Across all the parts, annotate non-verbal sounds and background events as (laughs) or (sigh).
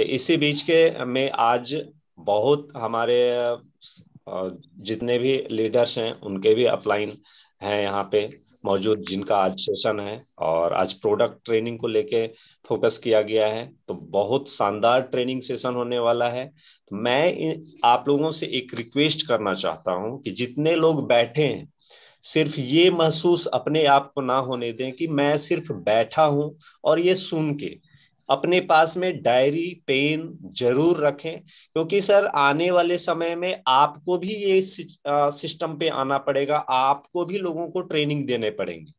तो इसी बीच के में आज बहुत हमारे जितने भी लीडर्स हैं उनके भी अपलाइन हैं यहाँ पे मौजूद जिनका आज सेशन है और आज प्रोडक्ट ट्रेनिंग को लेके फोकस किया गया है तो बहुत शानदार ट्रेनिंग सेशन होने वाला है तो मैं आप लोगों से एक रिक्वेस्ट करना चाहता हूं कि जितने लोग बैठे हैं सिर्फ ये महसूस अपने आप को ना होने दें कि मैं सिर्फ बैठा हूं और ये सुन के अपने पास में डायरी पेन जरूर रखें क्योंकि सर आने वाले समय में आपको भी ये सिस्टम पे आना पड़ेगा आपको भी लोगों को ट्रेनिंग देने पड़ेंगे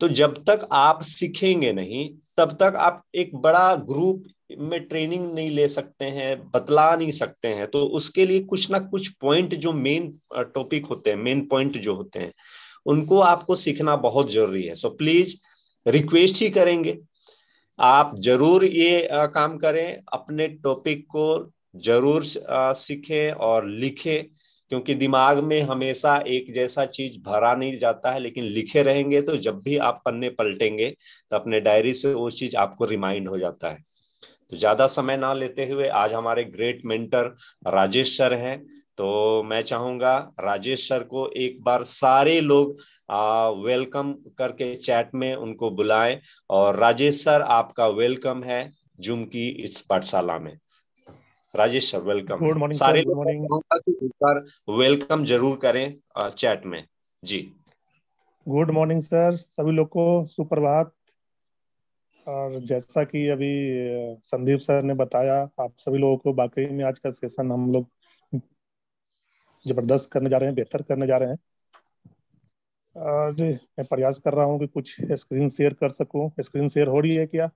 तो जब तक आप सीखेंगे नहीं तब तक आप एक बड़ा ग्रुप में ट्रेनिंग नहीं ले सकते हैं बतला नहीं सकते हैं तो उसके लिए कुछ ना कुछ पॉइंट जो मेन टॉपिक होते हैं मेन पॉइंट जो होते हैं उनको आपको सीखना बहुत जरूरी है सो प्लीज रिक्वेस्ट ही करेंगे आप जरूर ये आ, काम करें अपने टॉपिक को जरूर सीखें और लिखें क्योंकि दिमाग में हमेशा एक जैसा चीज भरा नहीं जाता है लेकिन लिखे रहेंगे तो जब भी आप पन्ने पलटेंगे तो अपने डायरी से वो चीज आपको रिमाइंड हो जाता है तो ज्यादा समय ना लेते हुए आज हमारे ग्रेट मेंटर राजेश सर हैं तो मैं चाहूंगा राजेश सर को एक बार सारे लोग वेलकम करके चैट में उनको बुलाएं और राजेश सर आपका वेलकम है जूम की इस पाठशाला में Rajesh sir welcome good morning सारे गुड वेलकम जरूर करें चैट में जी गुड मॉर्निंग सर सभी लोग को सुप्रभात और जैसा कि अभी संदीप सर ने बताया आप सभी लोगों को बाकी में आज का सेशन हम लोग जबरदस्त करने जा रहे हैं बेहतर करने जा रहे हैं जी मैं प्रयास कर रहा हूँ कि कुछ स्क्रीन शेयर कर सकूं स्क्रीन शेयर हो रही है क्या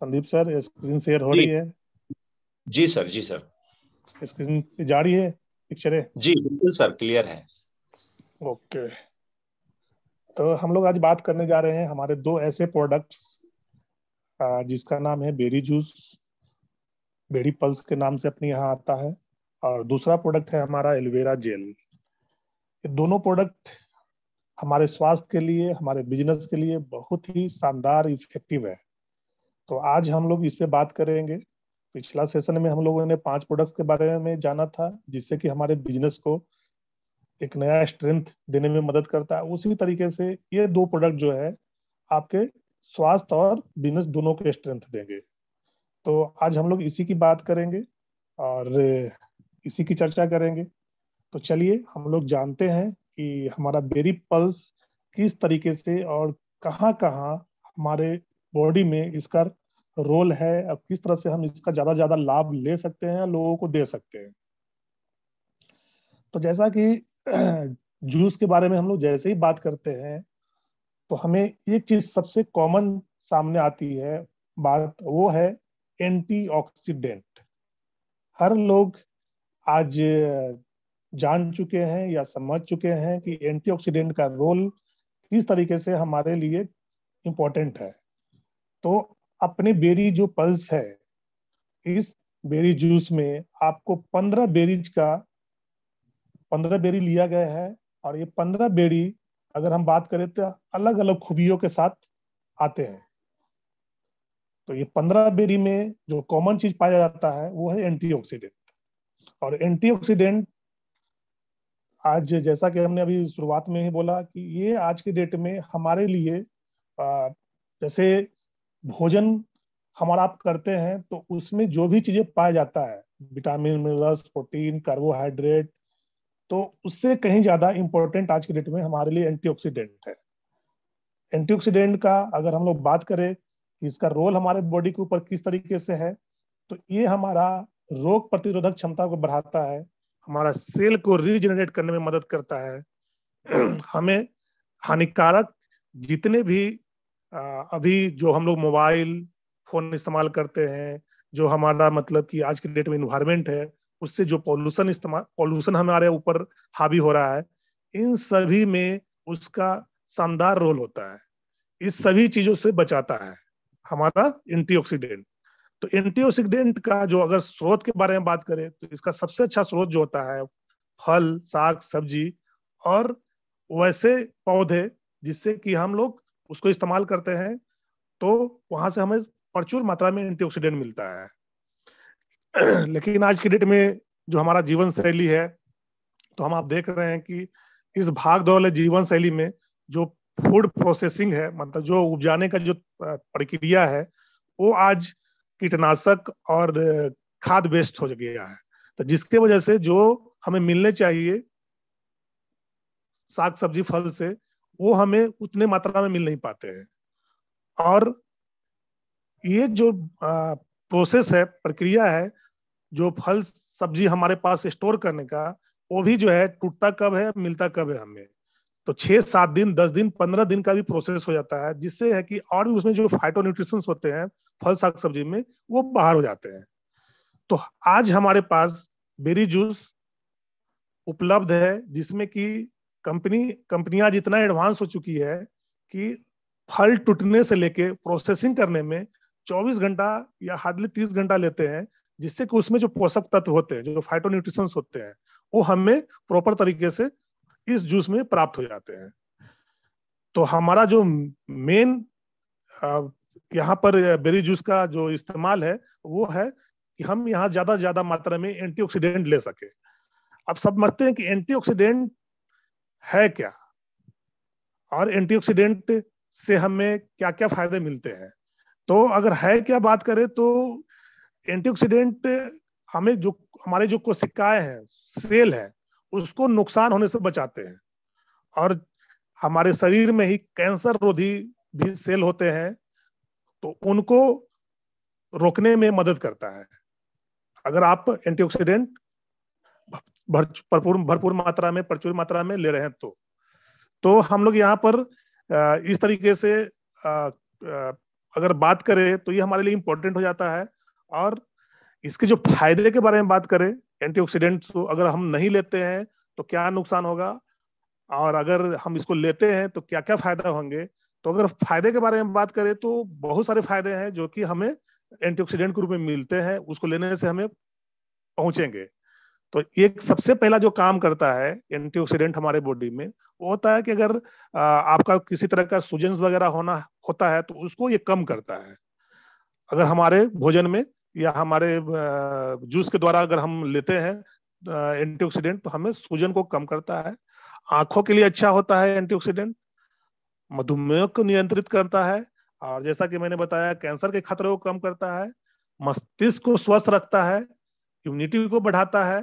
संदीप सर स्क्रीन शेयर हो रही है जी सर जी सर स्क्रीन जा रही है पिक्चरें जी बिल्कुल सर क्लियर है ओके तो हम लोग आज बात करने जा रहे हैं हमारे दो ऐसे प्रोडक्ट्स जिसका नाम है बेरी जूस बेरी पल्स के नाम से अपने यहाँ आता है और दूसरा प्रोडक्ट है हमारा एलोवेरा जेल ये दोनों प्रोडक्ट हमारे स्वास्थ्य के लिए हमारे बिजनेस के लिए बहुत ही शानदार इफेक्टिव है तो आज हम लोग इस पे बात करेंगे पिछला सेशन में हम लोगों ने पांच प्रोडक्ट्स के बारे में जाना था जिससे कि हमारे बिजनेस को एक नया स्ट्रेंथ देने में मदद करता है उसी तरीके से ये दो प्रोडक्ट जो है आपके स्वास्थ्य और बिजनेस दोनों के स्ट्रेंथ देंगे तो आज हम लोग इसी की बात करेंगे और इसी की चर्चा करेंगे तो चलिए हम लोग जानते हैं कि हमारा बेरी पल्स किस तरीके से और कहाँ कहाँ हमारे बॉडी में इसका रोल है और किस तरह से हम इसका ज्यादा ज्यादा लाभ ले सकते हैं लोगों को दे सकते हैं तो जैसा कि (clears throat) जूस के बारे में हम लोग जैसे ही बात करते हैं तो हमें एक चीज सबसे कॉमन सामने आती है बात वो है एंटीऑक्सीडेंट हर लोग आज जान चुके हैं या समझ चुके हैं कि एंटीऑक्सीडेंट का रोल किस तरीके से हमारे लिए इम्पोर्टेंट है तो अपनी बेरी जो पल्स है इस बेरी जूस में आपको पंद्रह बेरीज का पंद्रह बेरी लिया गया है और ये पंद्रह बेरी अगर हम बात करें तो अलग अलग खूबियों के साथ आते हैं तो ये पंद्रह बेरी में जो कॉमन चीज पाया जाता है वो है एंटीऑक्सीडेंट और एंटीऑक्सीडेंट आज जैसा कि हमने अभी शुरुआत में ही बोला कि ये आज के डेट में हमारे लिए जैसे भोजन हमारा आप करते हैं तो उसमें जो भी चीजें पाया जाता है विटामिन मिनरल्स प्रोटीन कार्बोहाइड्रेट तो उससे कहीं ज्यादा इम्पोर्टेंट आज के डेट में हमारे लिए एंटीऑक्सीडेंट है एंटीऑक्सीडेंट का अगर हम लोग बात करें कि इसका रोल हमारे बॉडी के ऊपर किस तरीके से है तो ये हमारा रोग प्रतिरोधक क्षमता को बढ़ाता है हमारा सेल को रीजनरेट करने में मदद करता है हमें हानिकारक जितने भी अभी जो हम लोग मोबाइल फोन इस्तेमाल करते हैं जो हमारा मतलब कि आज के डेट में इन्वायरमेंट है उससे जो पॉल्यूशन इस्तेमाल पॉल्यूशन हमारे ऊपर हावी हो रहा है इन सभी में उसका शानदार रोल होता है इस सभी चीजों से बचाता है हमारा एंटीऑक्सीडेंट तो एंटीऑक्सीडेंट का जो अगर स्रोत के बारे में बात करें तो इसका सबसे अच्छा स्रोत जो होता है फल साग सब्जी और वैसे पौधे जिससे कि हम लोग उसको इस्तेमाल करते हैं तो वहां से हमें प्रचुर मात्रा में एंटीऑक्सीडेंट मिलता है (clears throat) लेकिन आज के डेट में जो हमारा जीवन शैली है तो हम आप देख रहे हैं कि इस भाग दौड़ वाले जीवन शैली में जो फूड प्रोसेसिंग है मतलब जो उपजाने का जो प्रक्रिया है वो आज कीटनाशक और खाद वेस्ट हो गया है तो जिसके वजह से जो हमें मिलने चाहिए साग सब्जी फल से वो हमें उतने मात्रा में मिल नहीं पाते हैं और ये जो आ, प्रोसेस है प्रक्रिया है जो फल सब्जी हमारे पास स्टोर करने का वो भी जो है टूटता कब है मिलता कब है हमें तो छह सात दिन दस दिन पंद्रह दिन का भी प्रोसेस हो जाता है जिससे है कि और भी उसमें जो फाइटो न्यूट्रिशंस होते हैं फल साग सब्जी में वो बाहर हो जाते हैं तो आज हमारे पास बेरी जूस उपलब्ध है जिसमें कि कंपनी कंपनियां जितना एडवांस हो चुकी है कि फल टूटने से लेके प्रोसेसिंग करने में 24 घंटा या हार्डली 30 घंटा लेते हैं जिससे कि उसमें जो पोषक तत्व होते हैं जो फाइटो न्यूट्रिशंस होते हैं वो हमें प्रॉपर तरीके से इस जूस में प्राप्त हो जाते हैं तो हमारा जो मेन यहाँ पर बेरी जूस का जो इस्तेमाल है वो है कि हम यहाँ ज्यादा ज्यादा मात्रा में एंटीऑक्सीडेंट ले सके अब समझते हैं कि एंटीऑक्सीडेंट है क्या और एंटीऑक्सीडेंट से हमें क्या क्या फायदे मिलते हैं तो अगर है क्या बात करें तो एंटीऑक्सीडेंट हमें जो हमारे जो कोशिकाएं हैं सेल है उसको नुकसान होने से बचाते हैं और हमारे शरीर में ही कैंसर रोधी भी सेल होते हैं तो उनको रोकने में मदद करता है अगर आप एंटीऑक्सीडेंट भरपूर भरपूर मात्रा में प्रचुर मात्रा में ले रहे हैं तो तो हम लोग यहाँ पर इस तरीके से अगर बात करें तो ये हमारे लिए इम्पोर्टेंट हो जाता है और इसके जो फायदे के बारे में बात करें एंटीऑक्सीडेंट्स को अगर हम नहीं लेते हैं तो क्या नुकसान होगा और अगर हम इसको लेते हैं तो क्या क्या फायदा होंगे तो अगर फायदे के बारे में बात करें तो बहुत सारे फायदे हैं जो कि हमें एंटीऑक्सीडेंट के रूप में मिलते हैं उसको लेने से हमें पहुंचेंगे तो एक सबसे पहला जो काम करता है एंटीऑक्सीडेंट हमारे बॉडी में वो होता है कि अगर आपका किसी तरह का सूजन वगैरह होना होता है तो उसको ये कम करता है अगर हमारे भोजन में या हमारे जूस के द्वारा अगर हम लेते हैं एंटीऑक्सीडेंट तो हमें सूजन को कम करता है आंखों के लिए अच्छा होता है एंटीऑक्सीडेंट मधुमेह को नियंत्रित करता है और जैसा कि मैंने बताया कैंसर के खतरे को कम करता है मस्तिष्क को स्वस्थ रखता है इम्यूनिटी को बढ़ाता है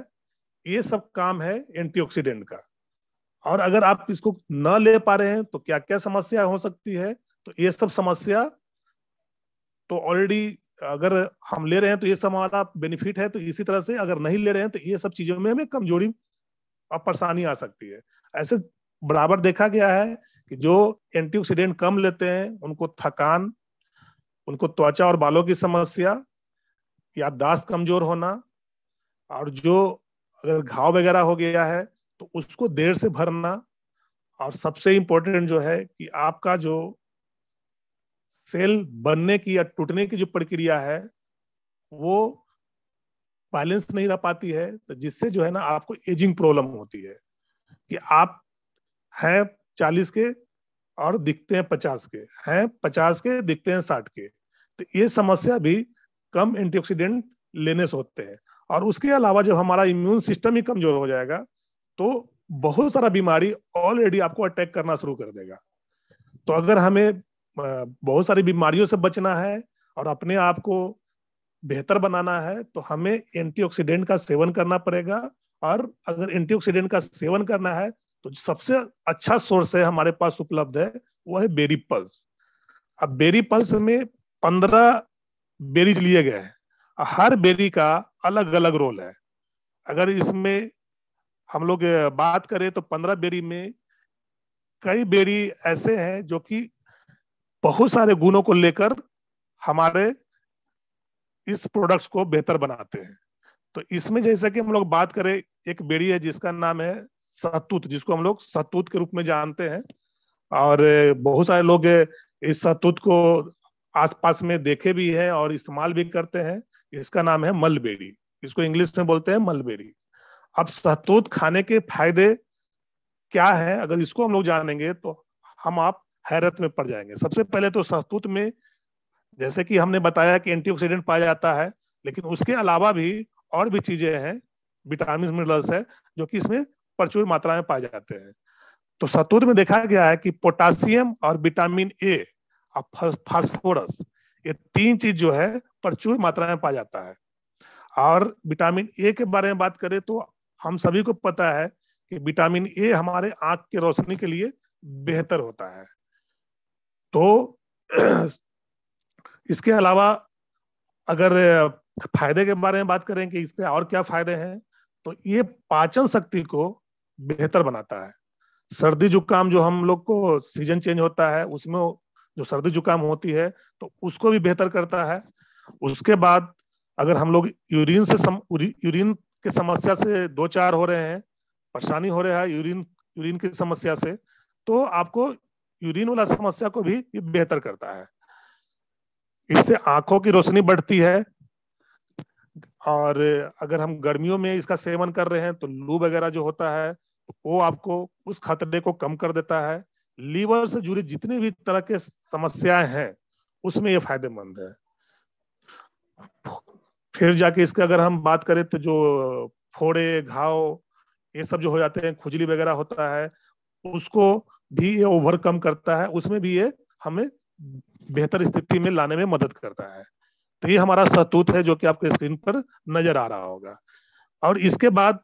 ये सब काम है एंटीऑक्सीडेंट का और अगर आप इसको न ले पा रहे हैं तो क्या क्या समस्या हो सकती है तो ये सब समस्या तो ऑलरेडी अगर हम ले रहे हैं तो ये सब हमारा बेनिफिट है तो इसी तरह से अगर नहीं ले रहे हैं तो ये सब चीजों में हमें कमजोरी और परेशानी आ सकती है ऐसे बराबर देखा गया है कि जो एंटीऑक्सीडेंट कम लेते हैं उनको थकान उनको त्वचा और बालों की समस्या याददाश्त कमजोर होना और जो अगर घाव वगैरह हो गया है तो उसको देर से भरना और सबसे इम्पोर्टेंट जो है कि आपका जो सेल बनने की या टूटने की जो प्रक्रिया है वो बैलेंस नहीं रह पाती है तो जिससे जो है ना आपको एजिंग प्रॉब्लम होती है कि आप है चालीस के और दिखते हैं पचास के हैं पचास के दिखते हैं साठ के तो ये समस्या भी कम एंटीऑक्सीडेंट लेने से होते हैं और उसके अलावा जब हमारा इम्यून सिस्टम ही कमजोर हो जाएगा तो बहुत सारा बीमारी ऑलरेडी आपको अटैक करना शुरू कर देगा तो अगर हमें बहुत सारी बीमारियों से बचना है और अपने आप को बेहतर बनाना है तो हमें एंटीऑक्सीडेंट का सेवन करना पड़ेगा और अगर एंटीऑक्सीडेंट का सेवन करना है तो सबसे अच्छा सोर्स है हमारे पास उपलब्ध है वह है बेरी पल्स अब बेरी पल्स में पंद्रह बेरीज लिए गए हैं हर बेरी का अलग अलग रोल है अगर इसमें हम लोग बात करें तो पंद्रह बेरी में कई बेरी ऐसे हैं जो कि बहुत सारे गुणों को लेकर हमारे इस प्रोडक्ट्स को बेहतर बनाते हैं तो इसमें जैसा कि हम लोग बात करें एक बेरी है जिसका नाम है सतूत जिसको हम लोग सतूत के रूप में जानते हैं और बहुत सारे लोग इस सतूत को आसपास में देखे भी हैं और इस्तेमाल भी करते हैं इसका नाम है मलबेरी इसको इंग्लिश में बोलते हैं मलबेरी अब सतूत खाने के फायदे क्या है अगर इसको हम लोग जानेंगे तो हम आप हैरत में पड़ जाएंगे सबसे पहले तो सतुत में जैसे कि हमने बताया कि एंटीऑक्सीडेंट पाया जाता है लेकिन उसके अलावा भी और भी चीजें हैं विटामिन मिनरल्स है जो कि इसमें प्रचुर मात्रा में पाए जाते हैं तो सतूत में देखा गया है कि पोटासियम और विटामिन ए और फास्फोरस ये तीन चीज जो है प्रचुर मात्रा में पाया जाता है और विटामिन ए के बारे में बात करें तो हम सभी को पता है कि विटामिन ए हमारे आंख की रोशनी के लिए बेहतर होता है तो (clears throat) इसके अलावा अगर फायदे के बारे में बात करें कि इसके और क्या फायदे हैं तो ये पाचन शक्ति को बेहतर बनाता है सर्दी जुकाम जो हम लोग को सीजन चेंज होता है उसमें जो सर्दी जुकाम होती है तो उसको भी बेहतर करता है उसके बाद अगर हम लोग यूरिन से सम, यूरिन की समस्या से दो चार हो रहे हैं परेशानी हो रहा है यूरिन यूरिन की समस्या से तो आपको यूरिन वाला समस्या को भी बेहतर करता है इससे आंखों की रोशनी बढ़ती है और अगर हम गर्मियों में इसका सेवन कर रहे हैं तो लू वगैरह जो होता है वो आपको उस खतरे को कम कर देता है लीवर से जुड़ी जितनी भी तरह के समस्याएं हैं उसमें ये फायदेमंद है फिर जाके इसके अगर हम बात करें तो जो फोड़े घाव ये सब जो हो जाते हैं खुजली वगैरह होता है उसको भी ये ओवरकम करता है उसमें भी ये हमें बेहतर स्थिति में लाने में मदद करता है तो ये हमारा सतूत है जो कि आपके स्क्रीन पर नजर आ रहा होगा और इसके बाद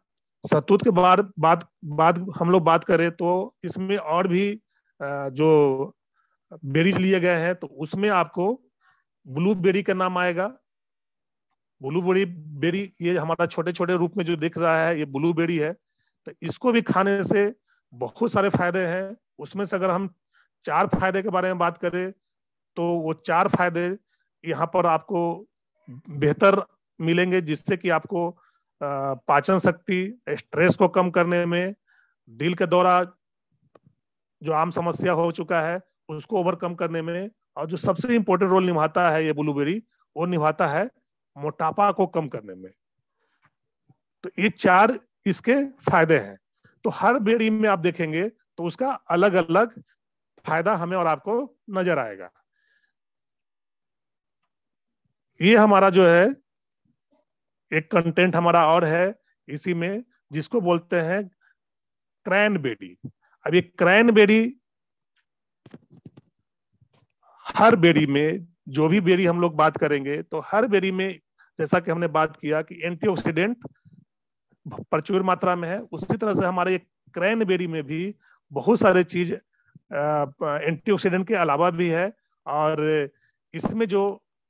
सतूत के बाद बाद बाद हम लोग बात करें तो इसमें और भी जो बेरीज लिए गए हैं तो उसमें आपको ब्लू बेरी का नाम आएगा ब्लू बेरी बेरी ये हमारा छोटे छोटे रूप में जो दिख रहा है ये ब्लू बेरी है तो इसको भी खाने से बहुत सारे फायदे हैं उसमें से अगर हम चार फायदे के बारे में बात करें तो वो चार फायदे यहाँ पर आपको बेहतर मिलेंगे जिससे कि आपको पाचन शक्ति स्ट्रेस को कम करने में दिल के दौरा जो आम समस्या हो चुका है उसको ओवरकम करने में और जो सबसे इम्पोर्टेंट रोल निभाता है ये ब्लूबेरी वो निभाता है मोटापा को कम करने में तो ये चार इसके फायदे हैं तो हर बेरी में आप देखेंगे तो उसका अलग अलग फायदा हमें और आपको नजर आएगा ये हमारा जो है एक कंटेंट हमारा और है इसी में जिसको बोलते हैं क्रैनबेरी अब ये क्रैनबेरी हर बेडी में जो भी बेरी हम लोग बात करेंगे तो हर बेरी में जैसा कि हमने बात किया कि एंटीऑक्सीडेंट प्रचुर मात्रा में है उसी तरह से हमारे क्रैनबेरी में भी बहुत सारे चीज एंटीऑक्सीडेंट के अलावा भी है और इसमें जो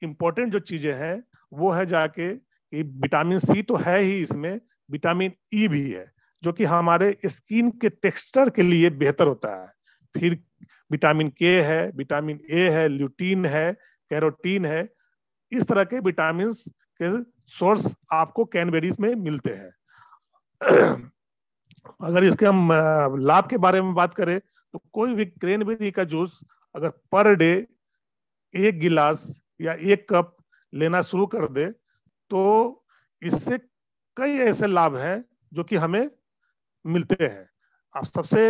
इम्पोर्टेंट जो चीजें हैं वो है जाके कि विटामिन सी तो है ही इसमें विटामिन ई e भी है जो कि हमारे स्किन के टेक्सचर के लिए बेहतर होता है फिर विटामिन के है विटामिन ए है ल्यूटीन है कैरोटीन है इस तरह के विटामिन के सोर्स आपको कैनबेरीज में मिलते हैं (clears throat) अगर इसके हम लाभ के बारे में बात करें तो कोई भी क्रेनबेरी का जूस अगर पर डे एक गिलास या एक कप लेना शुरू कर दे तो इससे कई ऐसे लाभ हैं जो कि हमें मिलते हैं आप सबसे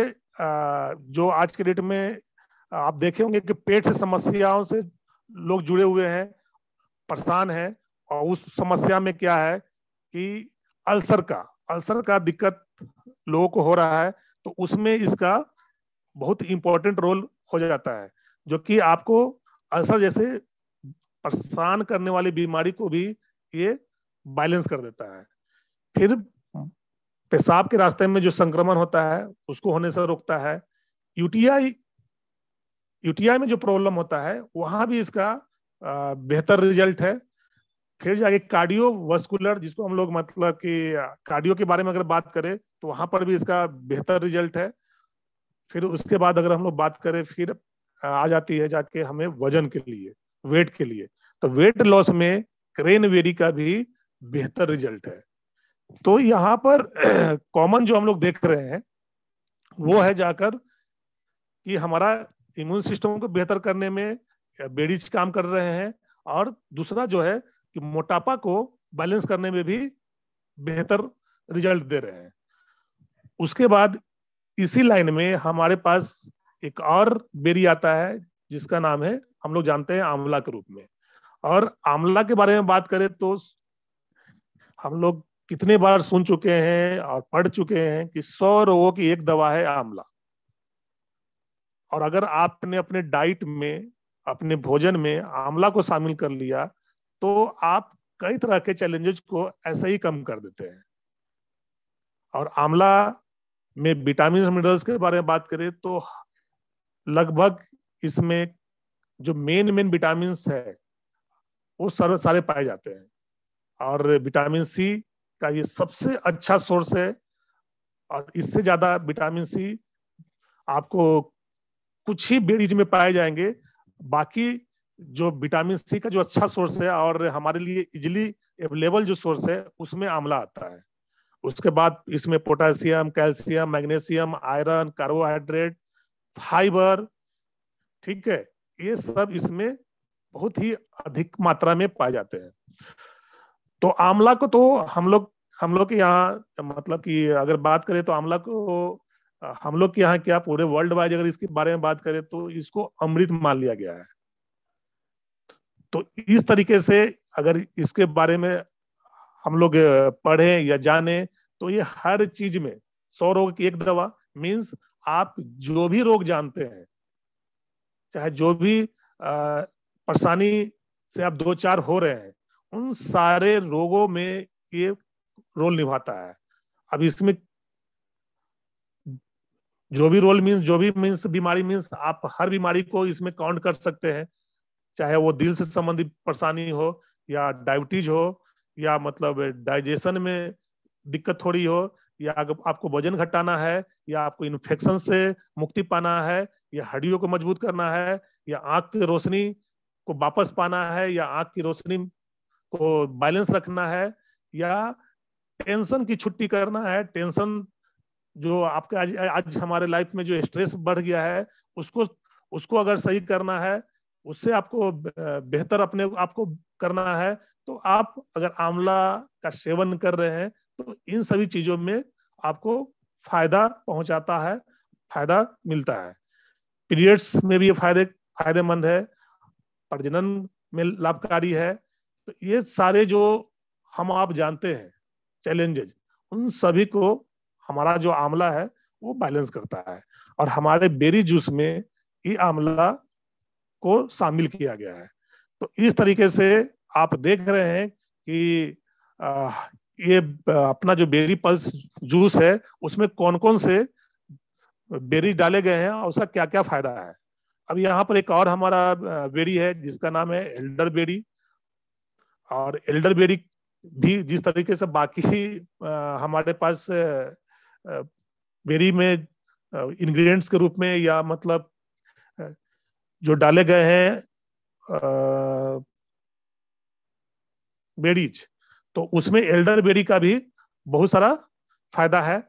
जो आज के डेट में आप देखे होंगे कि पेट से समस्याओं से लोग जुड़े हुए हैं परेशान हैं और उस समस्या में क्या है कि अल्सर का अल्सर का दिक्कत लोगों को हो रहा है तो उसमें इसका बहुत इंपॉर्टेंट रोल हो जाता है जो कि आपको अल्सर जैसे परेशान करने वाली बीमारी को भी ये बैलेंस कर देता है फिर हाँ। पेशाब के रास्ते में जो संक्रमण होता है उसको होने से रोकता है यूटीआई यूटीआई में जो प्रॉब्लम होता है वहां भी इसका बेहतर रिजल्ट है फिर जाके कार्डियो वस्कुलर जिसको हम लोग मतलब कि कार्डियो के बारे में अगर बात करें तो वहां पर भी इसका बेहतर रिजल्ट है फिर उसके बाद अगर हम लोग बात करें फिर आ जाती है जाके हमें वजन के लिए वेट के लिए तो वेट लॉस में क्रेन वेरी का भी बेहतर रिजल्ट है तो यहाँ पर (clears throat) कॉमन जो हम लोग देख रहे हैं वो है जाकर कि हमारा इम्यून सिस्टम को बेहतर करने में बेडीज काम कर रहे हैं और दूसरा जो है कि मोटापा को बैलेंस करने में भी बेहतर रिजल्ट दे रहे हैं उसके बाद इसी लाइन में हमारे पास एक और बेरी आता है जिसका नाम है हम लोग जानते हैं आंवला के रूप में और आंवला के बारे में बात करें तो हम लोग कितने बार सुन चुके हैं और पढ़ चुके हैं कि सौ रोगों की एक दवा है आंवला और अगर आपने अपने डाइट में अपने भोजन में आंवला को शामिल कर लिया तो आप कई तरह के चैलेंजेस को ऐसे ही कम कर देते हैं और आंवला में विटामिन मिनरल्स के बारे में बात करें तो लगभग इसमें जो मेन मेन विटामिन है वो सर्व सारे पाए जाते हैं और विटामिन सी का ये सबसे अच्छा सोर्स है और इससे ज्यादा विटामिन सी आपको कुछ ही बेड़ीज में पाए जाएंगे बाकी जो विटामिन सी का जो अच्छा सोर्स है और हमारे लिए इजिली अवेलेबल जो सोर्स है उसमें आमला आता है उसके बाद इसमें potassium calcium magnesium iron carbohydrate fibre ठीक है ये सब इसमें बहुत ही अधिक मात्रा में पाए जाते हैं तो आंवला को तो हम लोग हम लोग के यहाँ मतलब कि अगर बात करें तो आंवला को हम लोग के यहाँ क्या पूरे वर्ल्ड वाइज अगर इसके बारे में बात करें तो इसको अमृत मान लिया गया है तो इस तरीके से अगर इसके बारे में हम लोग पढ़े या जाने तो ये हर चीज में सौ रोग की एक दवा मीन्स आप जो भी रोग जानते हैं चाहे जो भी परेशानी से आप दो चार हो रहे हैं उन सारे रोगों में ये रोल निभाता है अब इसमें जो भी रोल मीन्स जो भी मीन्स बीमारी मीन्स आप हर बीमारी को इसमें काउंट कर सकते हैं चाहे वो दिल से संबंधित परेशानी हो या डायबिटीज हो या मतलब डाइजेशन में दिक्कत थोड़ी हो या आपको वजन घटाना है या आपको इन्फेक्शन से मुक्ति पाना है या हड्डियों को मजबूत करना है या आंख की रोशनी को वापस पाना है या आंख की रोशनी को बैलेंस रखना है या टेंशन की छुट्टी करना है टेंशन जो आपके आज आज हमारे लाइफ में जो स्ट्रेस बढ़ गया है उसको उसको अगर सही करना है उससे आपको बेहतर अपने आपको करना है तो आप अगर आंवला का सेवन कर रहे हैं तो इन सभी चीजों में आपको फायदा पहुंचाता है फायदा मिलता है पीरियड्स में भी ये फायदे फायदेमंद है प्रजनन में लाभकारी है तो ये सारे जो हम आप जानते हैं चैलेंजेज उन सभी को हमारा जो आमला है वो बैलेंस करता है और हमारे बेरी जूस में ये आमला को शामिल किया गया है तो इस तरीके से आप देख रहे हैं कि आ, ये अपना जो बेरी पल्स जूस है उसमें कौन कौन से बेरीज डाले गए हैं और उसका क्या क्या फायदा है अब यहाँ पर एक और हमारा बेरी है जिसका नाम है एल्डर बेरी और एल्डर बेरी भी जिस तरीके से बाकी हमारे पास बेरी में इंग्रेडिएंट्स के रूप में या मतलब जो डाले गए हैं बेरीज तो उसमें एल्डर बेरी का भी बहुत सारा फायदा है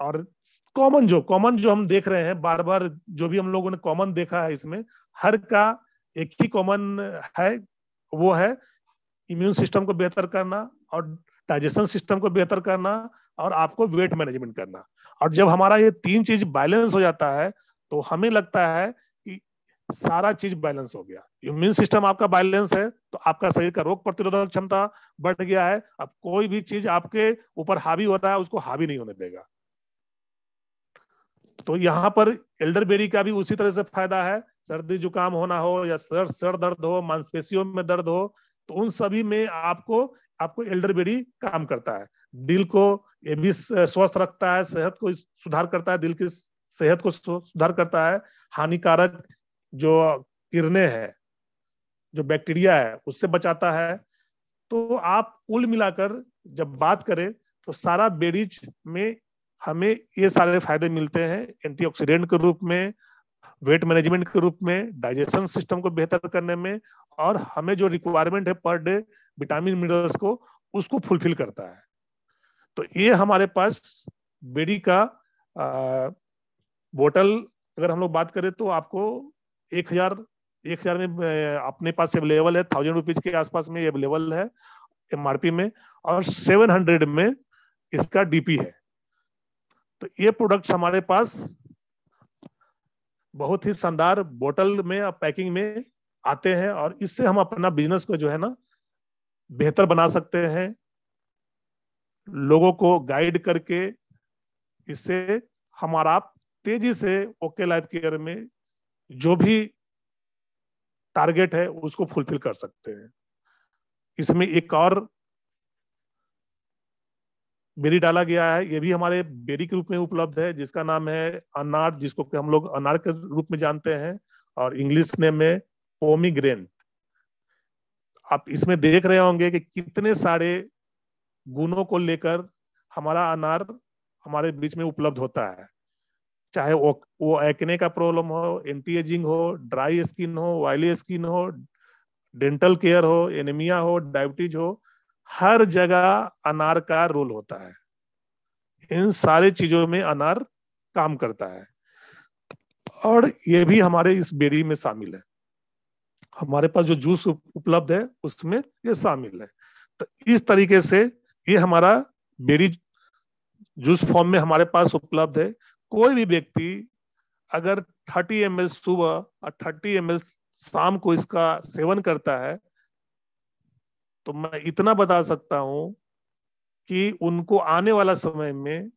और कॉमन जो कॉमन जो हम देख रहे हैं बार बार जो भी हम लोगों ने कॉमन देखा है इसमें हर का एक ही कॉमन है वो है इम्यून सिस्टम को बेहतर करना और डाइजेशन सिस्टम को बेहतर करना और आपको वेट मैनेजमेंट करना और जब हमारा ये तीन चीज बैलेंस हो जाता है तो हमें लगता है कि सारा चीज बैलेंस हो गया इम्यून सिस्टम आपका बैलेंस है तो आपका शरीर का रोग प्रतिरोधक क्षमता बढ़ गया है अब कोई भी चीज आपके ऊपर हावी हो रहा है उसको हावी नहीं होने देगा तो यहाँ पर एल्डरबेरी का भी उसी तरह से फायदा है सर्दी जुकाम होना हो या सर सर दर्द हो मांसपेशियों में दर्द हो तो उन सभी में आपको आपको एल्डरबेरी काम करता है दिल को ये भी स्वस्थ रखता है सेहत को सुधार करता है दिल की सेहत को सुधार करता है हानिकारक जो किरने हैं जो बैक्टीरिया है उससे बचाता है तो आप कुल मिलाकर जब बात करें तो सारा बेरीज में हमें ये सारे फायदे मिलते हैं एंटीऑक्सीडेंट के रूप में वेट मैनेजमेंट के रूप में डाइजेशन सिस्टम को बेहतर करने में और हमें जो रिक्वायरमेंट है पर डे विटामिन मिनरल्स को उसको फुलफिल करता है तो ये हमारे पास बेडी का बोतल बोटल अगर हम लोग बात करें तो आपको एक हजार एक हजार में अपने पास अवेलेबल है थाउजेंड रुपीज के आसपास में अवेलेबल है एमआरपी में और सेवन हंड्रेड में इसका डीपी है तो ये प्रोडक्ट्स हमारे पास बहुत ही शानदार बोतल में और पैकिंग में आते हैं और इससे हम अपना बिजनेस को जो है ना बेहतर बना सकते हैं लोगों को गाइड करके इससे हमारा आप तेजी से ओके लाइफ केयर में जो भी टारगेट है उसको फुलफिल कर सकते हैं इसमें एक और बेरी डाला गया है ये भी हमारे बेरी के रूप में उपलब्ध है जिसका नाम है अनार जिसको कि हम लोग अनार के रूप में जानते हैं और इंग्लिश नेम है पोमीग्रेन आप इसमें देख रहे होंगे कि कितने सारे गुणों को लेकर हमारा अनार हमारे बीच में उपलब्ध होता है चाहे वो वो एक्ने का प्रॉब्लम हो एंटी एजिंग हो ड्राई स्किन हो वाइली स्किन हो डेंटल केयर हो एनेमिया हो डायबिटीज हो हर जगह अनार का रोल होता है इन सारे चीजों में अनार काम करता है और ये भी हमारे इस बेरी में शामिल है हमारे पास जो जूस उपलब्ध है उसमें ये शामिल है तो इस तरीके से ये हमारा बेरी जूस फॉर्म में हमारे पास उपलब्ध है कोई भी व्यक्ति अगर 30 एम सुबह और 30 एम शाम को इसका सेवन करता है तो मैं इतना बता सकता हूं कि उनको आने वाला समय में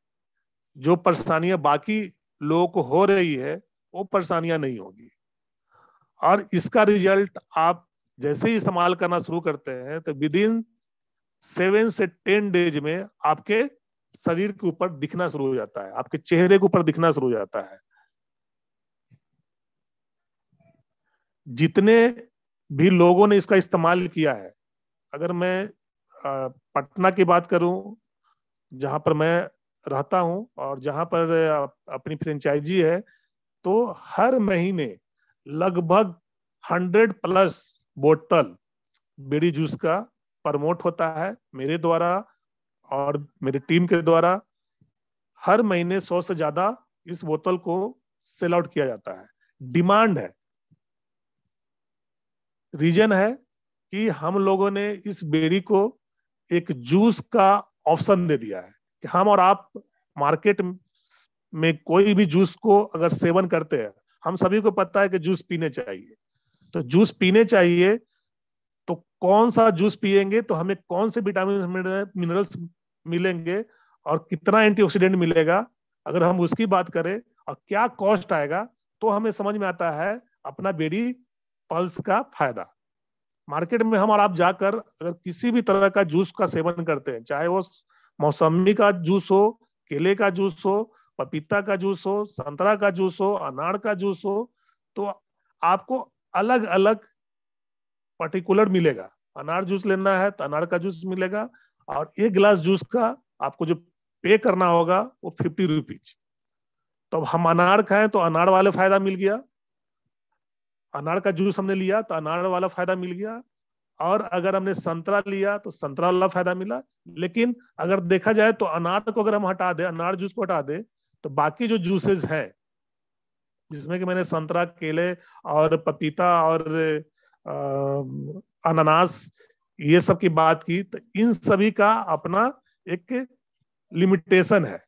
जो परेशानियां बाकी लोगों को हो रही है वो परेशानियां नहीं होगी और इसका रिजल्ट आप जैसे ही इस्तेमाल करना शुरू करते हैं तो विद इन सेवन से टेन डेज में आपके शरीर के ऊपर दिखना शुरू हो जाता है आपके चेहरे के ऊपर दिखना शुरू हो जाता है जितने भी लोगों ने इसका इस्तेमाल किया है अगर मैं पटना की बात करूं जहां पर मैं रहता हूं और जहां पर अपनी फ्रेंचाइजी है तो हर महीने लगभग हंड्रेड प्लस बोतल बीड़ी जूस का प्रमोट होता है मेरे द्वारा और मेरी टीम के द्वारा हर महीने सौ से ज्यादा इस बोतल को सेल आउट किया जाता है डिमांड है रीजन है कि हम लोगों ने इस बेरी को एक जूस का ऑप्शन दे दिया है कि हम और आप मार्केट में कोई भी जूस को अगर सेवन करते हैं हम सभी को पता है कि जूस पीने चाहिए तो जूस पीने चाहिए तो कौन सा जूस पिएंगे तो हमें कौन से विटामिन मिनरल्स मिलेंगे और कितना एंटीऑक्सीडेंट मिलेगा अगर हम उसकी बात करें और क्या कॉस्ट आएगा तो हमें समझ में आता है अपना बेरी पल्स का फायदा मार्केट में हम और आप जाकर अगर किसी भी तरह का जूस का सेवन करते हैं चाहे वो मौसमी का जूस हो केले का जूस हो पपीता का जूस हो संतरा का जूस हो अनार का जूस हो तो आपको अलग अलग पर्टिकुलर मिलेगा अनार जूस लेना है तो अनार का जूस मिलेगा और एक गिलास जूस का आपको जो पे करना होगा वो फिफ्टी रुपीज तो हम अनार खाएं तो अनार वाले फायदा मिल गया अनार का जूस हमने लिया तो अनार वाला फायदा मिल गया और अगर हमने संतरा लिया तो संतरा वाला फायदा मिला लेकिन अगर देखा जाए तो अनार को अगर हम हटा दे अनार जूस को हटा दे तो बाकी जो जूसेस है जिसमें कि मैंने संतरा केले और पपीता और अनानास ये सब की बात की तो इन सभी का अपना एक लिमिटेशन है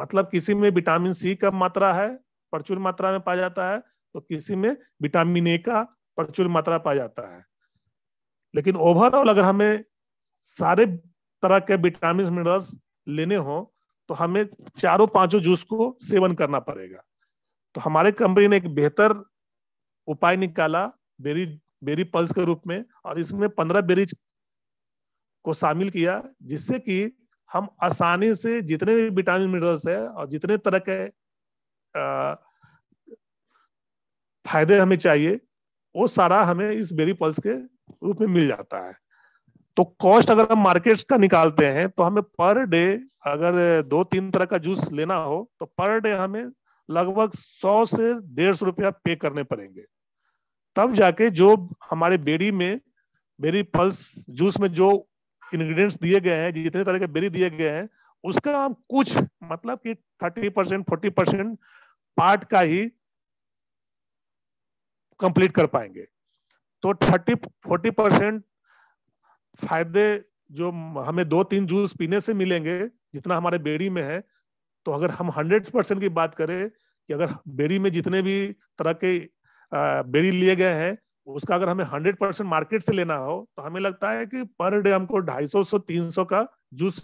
मतलब किसी में विटामिन सी का मात्रा है प्रचुर मात्रा में पाया जाता है तो किसी में विटामिन ए का प्रचुर मात्रा पाया जाता है लेकिन ओवरऑल अगर हमें सारे तरह के विटामिन मिनरल्स लेने हो तो हमें चारों पांचों जूस को सेवन करना पड़ेगा तो हमारे कंपनी ने एक बेहतर उपाय निकाला बेरी बेरी पल्स के रूप में और इसमें पंद्रह बेरीज को शामिल किया जिससे कि हम आसानी से जितने भी विटामिन मिनरल्स है और जितने तरह के फायदे हमें चाहिए वो सारा हमें इस बेरी पल्स के रूप में मिल जाता है तो कॉस्ट अगर हम मार्केट का निकालते हैं तो हमें पर डे अगर दो तीन तरह का जूस लेना हो तो पर डे हमें लगभग सौ से डेढ़ सौ रुपया पे करने पड़ेंगे तब जाके जो हमारे बेरी में बेरी पल्स जूस में जो इंग्रेडिएंट्स दिए गए हैं जितने तरह के बेरी दिए गए हैं उसका हम कुछ मतलब कि thirty percent forty percent part का ही कंप्लीट कर पाएंगे तो थर्टी फोर्टी परसेंट फायदे जो हमें दो तीन जूस पीने से मिलेंगे जितना हमारे बेरी में है तो अगर हम हंड्रेड परसेंट की बात करें कि अगर बेरी में जितने भी तरह के बेरी लिए गए हैं उसका अगर हमें हंड्रेड परसेंट मार्केट से लेना हो तो हमें लगता है कि पर डे हमको ढाई सौ से तीन सौ का जूस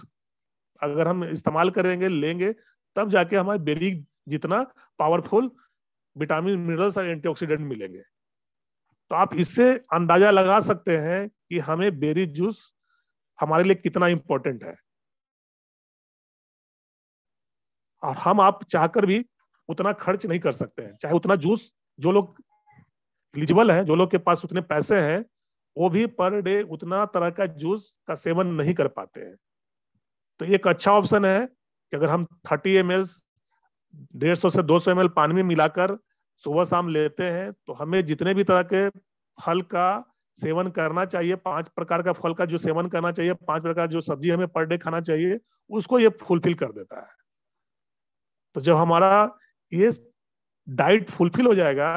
अगर हम इस्तेमाल करेंगे लेंगे तब जाके हमारे बेरी जितना पावरफुल विटामिन मिनरल्स और एंटीऑक्सीडेंट मिलेंगे तो आप इससे अंदाजा लगा सकते हैं कि हमें बेरी जूस हमारे लिए कितना इंपॉर्टेंट है और हम आप चाहकर भी उतना खर्च नहीं कर सकते हैं चाहे उतना जूस जो लोग एलिजिबल हैं जो लोग के पास उतने पैसे हैं वो भी पर डे उतना तरह का जूस का सेवन नहीं कर पाते हैं तो एक अच्छा ऑप्शन है कि अगर हम थर्टी एम एल्स डेढ़ सौ से दो सौ एम पानी में मिलाकर सुबह शाम लेते हैं तो हमें जितने भी तरह के फल का सेवन करना चाहिए पांच प्रकार का फल का जो सेवन करना चाहिए पांच प्रकार जो सब्जी हमें पर डे खाना चाहिए उसको ये फुलफिल कर देता है तो जब हमारा ये डाइट फुलफिल हो जाएगा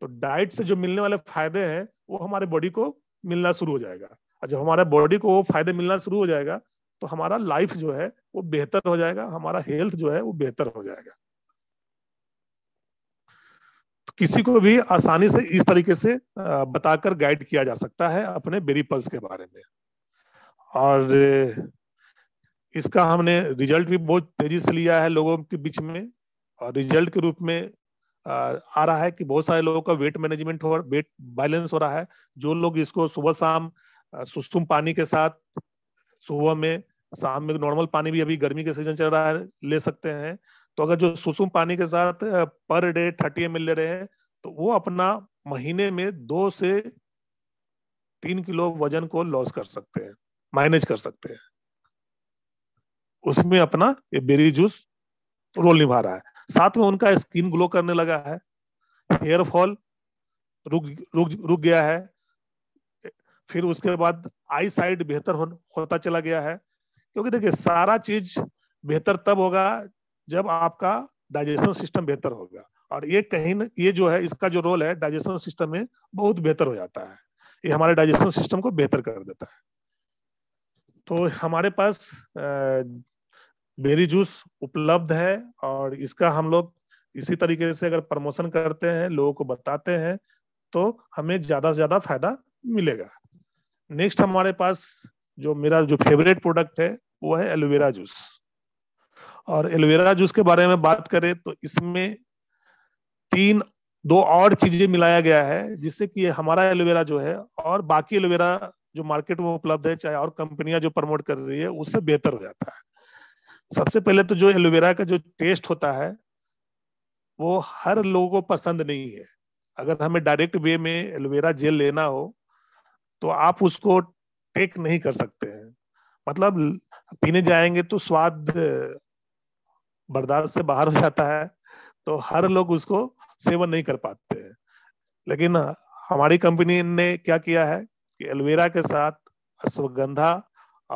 तो डाइट से जो मिलने वाले फायदे हैं वो हमारे बॉडी को मिलना शुरू हो जाएगा और जब हमारे बॉडी को वो फायदे मिलना शुरू हो जाएगा तो हमारा लाइफ जो है वो बेहतर हो जाएगा हमारा हेल्थ जो है वो बेहतर हो जाएगा किसी को भी आसानी से इस तरीके से बताकर गाइड किया जा सकता है अपने बेरी पल्स के बारे में और इसका हमने रिजल्ट भी बहुत तेजी से लिया है लोगों के बीच में और रिजल्ट के रूप में आ रहा है कि बहुत सारे लोगों का वेट मैनेजमेंट हो वेट बैलेंस हो रहा है जो लोग इसको सुबह शाम सुस्तुम पानी के साथ सुबह में शाम में नॉर्मल पानी भी अभी गर्मी के सीजन चल रहा है ले सकते हैं तो अगर जो सुसुम पानी के साथ पर डे थर्टी एम ले रहे हैं तो वो अपना महीने में दो से तीन किलो वजन को लॉस कर सकते हैं मैनेज कर सकते हैं उसमें अपना ये बेरी जूस रोल निभा रहा है साथ में उनका स्किन ग्लो करने लगा है हेयर फॉल रुक रुक रुक गया है फिर उसके बाद आई साइड बेहतर हो, होता चला गया है क्योंकि देखिए सारा चीज बेहतर तब होगा जब आपका डाइजेशन सिस्टम बेहतर होगा और ये कहीं ना ये जो है इसका जो रोल है डाइजेशन सिस्टम में बहुत बेहतर हो जाता है ये हमारे डाइजेशन सिस्टम को बेहतर कर देता है तो हमारे पास बेरी जूस उपलब्ध है और इसका हम लोग इसी तरीके से अगर प्रमोशन करते हैं लोगों को बताते हैं तो हमें ज्यादा से ज्यादा फायदा मिलेगा नेक्स्ट हमारे पास जो मेरा जो फेवरेट प्रोडक्ट है वो है एलोवेरा जूस और एलोवेरा जूस के बारे में बात करें तो इसमें तीन दो और चीजें मिलाया गया है जिससे कि हमारा एलोवेरा जो है और बाकी एलोवेरा जो मार्केट में उपलब्ध है चाहे और कंपनियां जो प्रमोट कर रही है उससे बेहतर हो जाता है सबसे पहले तो जो एलोवेरा का जो टेस्ट होता है वो हर लोगों को पसंद नहीं है अगर हमें डायरेक्ट वे में एलोवेरा जेल लेना हो तो आप उसको टेक नहीं कर सकते हैं मतलब पीने जाएंगे तो स्वाद बर्दाश्त से बाहर हो जाता है तो हर लोग उसको सेवन नहीं कर पाते हैं लेकिन हमारी कंपनी ने क्या किया है कि एलोवेरा के साथ अश्वगंधा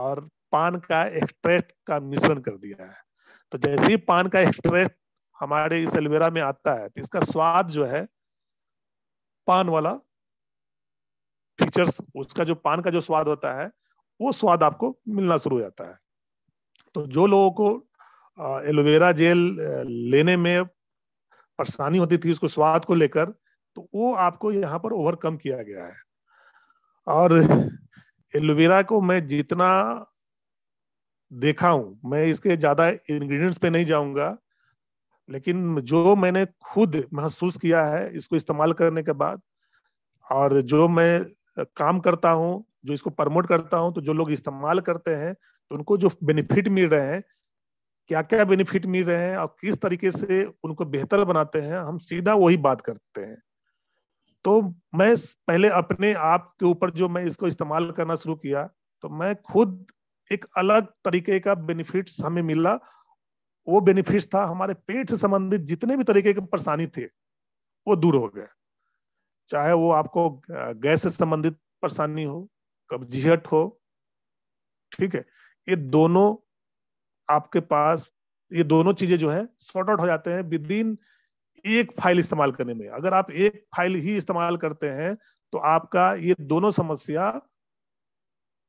और पान का एक्सट्रैक्ट का मिश्रण कर दिया है तो जैसे ही पान का एक्सट्रैक्ट हमारे इस एलोवेरा में आता है तो इसका स्वाद जो है पान वाला फीचर्स उसका जो पान का जो स्वाद होता है वो स्वाद आपको मिलना शुरू हो जाता है तो जो लोगों को एलोवेरा जेल लेने में परेशानी होती थी उसको स्वाद को लेकर तो वो आपको यहाँ पर ओवरकम किया गया है और एलोवेरा को मैं जितना देखा हूं मैं इसके ज्यादा इंग्रेडिएंट्स पे नहीं जाऊंगा लेकिन जो मैंने खुद महसूस किया है इसको इस्तेमाल करने के बाद और जो मैं काम करता हूँ जो इसको प्रमोट करता हूँ तो जो लोग इस्तेमाल करते हैं तो उनको जो बेनिफिट मिल रहे हैं क्या क्या बेनिफिट मिल रहे हैं और किस तरीके से उनको बेहतर बनाते हैं हम सीधा वही बात करते हैं तो मैं पहले अपने आप के ऊपर जो मैं इसको इस्तेमाल करना शुरू किया तो मैं खुद एक अलग तरीके का बेनिफिट हमें मिला वो बेनिफिट था हमारे पेट से संबंधित जितने भी तरीके के परेशानी थे वो दूर हो गए चाहे वो आपको गैस से संबंधित परेशानी हो कब्जियत हो ठीक है ये दोनों आपके पास ये दोनों चीजें जो है सॉर्ट आउट हो जाते हैं विद इन एक फाइल इस्तेमाल करने में अगर आप एक फाइल ही इस्तेमाल करते हैं तो आपका ये दोनों समस्या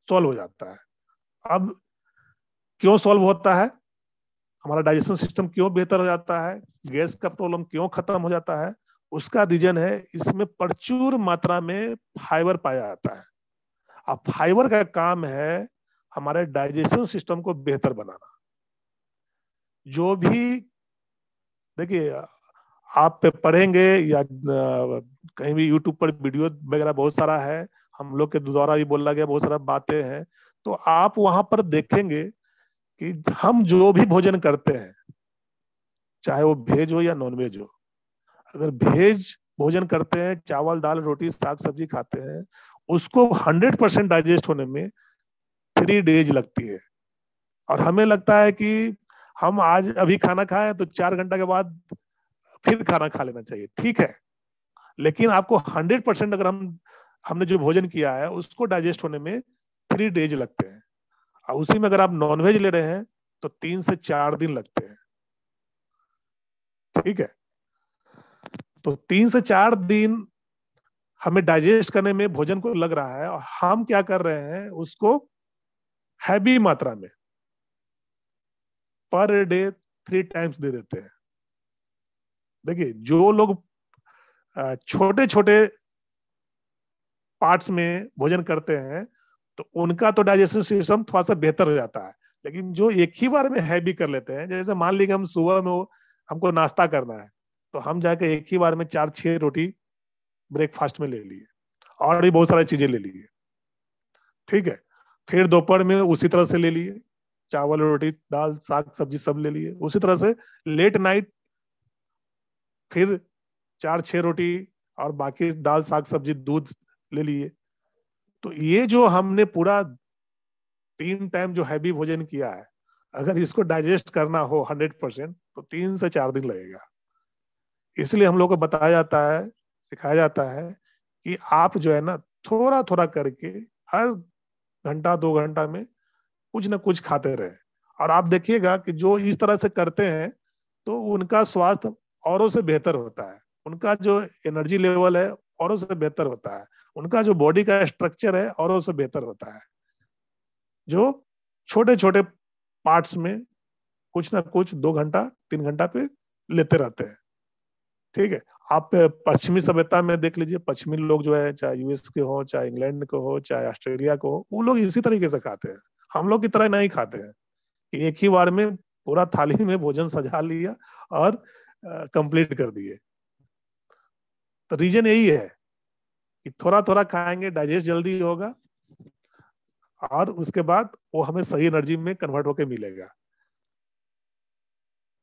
सॉल्व हो जाता है अब क्यों सॉल्व होता है हमारा डाइजेशन सिस्टम क्यों बेहतर हो जाता है गैस का प्रॉब्लम क्यों खत्म हो जाता है उसका रीजन है इसमें प्रचुर मात्रा में फाइबर पाया जाता है अब फाइबर का काम है हमारे डाइजेशन सिस्टम को बेहतर बनाना जो भी देखिए आप पे पढ़ेंगे या कहीं भी यूट्यूब पर वीडियो वगैरह बहुत सारा है हम लोग के द्वारा भी बोला गया बहुत सारा बातें हैं तो आप वहां पर देखेंगे कि हम जो भी भोजन करते हैं चाहे वो भेज हो या नॉन वेज हो अगर भेज भोजन करते हैं चावल दाल रोटी साग सब्जी खाते हैं उसको 100 परसेंट डाइजेस्ट होने में थ्री डेज लगती है और हमें लगता है कि हम आज अभी खाना खाए तो चार घंटा के बाद फिर खाना खा लेना चाहिए ठीक है लेकिन आपको हंड्रेड परसेंट अगर हम हमने जो भोजन किया है उसको डाइजेस्ट होने में थ्री डेज लगते हैं और उसी में अगर आप नॉनवेज ले रहे हैं तो तीन से चार दिन लगते हैं ठीक है तो तीन से चार दिन हमें डाइजेस्ट करने में भोजन को लग रहा है और हम क्या कर रहे हैं उसको हैवी मात्रा में per day three times they देते हैं देखिए जो लोग छोटे छोटे पार्ट्स में भोजन करते हैं तो उनका तो डाइजेशन सिस्टम थोड़ा सा बेहतर हो जाता है लेकिन जो एक ही बार में हैवी कर लेते हैं जैसे मान लीजिए हम सुबह में हमको नाश्ता करना है तो हम जाके एक ही बार में चार छह रोटी ब्रेकफास्ट में ले लिए और भी बहुत सारी चीजें ले लिए ठीक है फिर दोपहर में उसी तरह से ले लिए चावल रोटी दाल साग सब्जी सब ले लिए उसी तरह से लेट नाइट फिर चार छह रोटी और बाकी दाल साग सब्जी दूध ले लिए तो ये जो हमने पूरा तीन टाइम जो हैवी भोजन किया है अगर इसको डाइजेस्ट करना हो हंड्रेड परसेंट तो तीन से चार दिन लगेगा इसलिए हम लोग को बताया जाता है सिखाया जाता है कि आप जो है ना थोड़ा थोड़ा करके हर घंटा दो घंटा में कुछ ना कुछ खाते रहे और आप देखिएगा कि जो इस तरह से करते हैं तो उनका स्वास्थ्य औरों से बेहतर होता है उनका जो एनर्जी लेवल है औरों से बेहतर होता है उनका जो बॉडी का स्ट्रक्चर है औरों से बेहतर होता है जो छोटे छोटे पार्ट्स में कुछ ना कुछ दो घंटा तीन घंटा पे लेते रहते हैं ठीक है आप पश्चिमी सभ्यता में देख लीजिए पश्चिमी लोग जो है चाहे यूएस के हो चाहे इंग्लैंड के हो चाहे ऑस्ट्रेलिया के हो वो लोग इसी तरीके से खाते हैं हम लोग की तरह नहीं खाते हैं कि एक ही बार में पूरा थाली में भोजन सजा लिया और कंप्लीट कर दिए तो रीजन यही है कि थोड़ा थोड़ा खाएंगे डाइजेस्ट जल्दी होगा और उसके बाद वो हमें सही एनर्जी में कन्वर्ट होके मिलेगा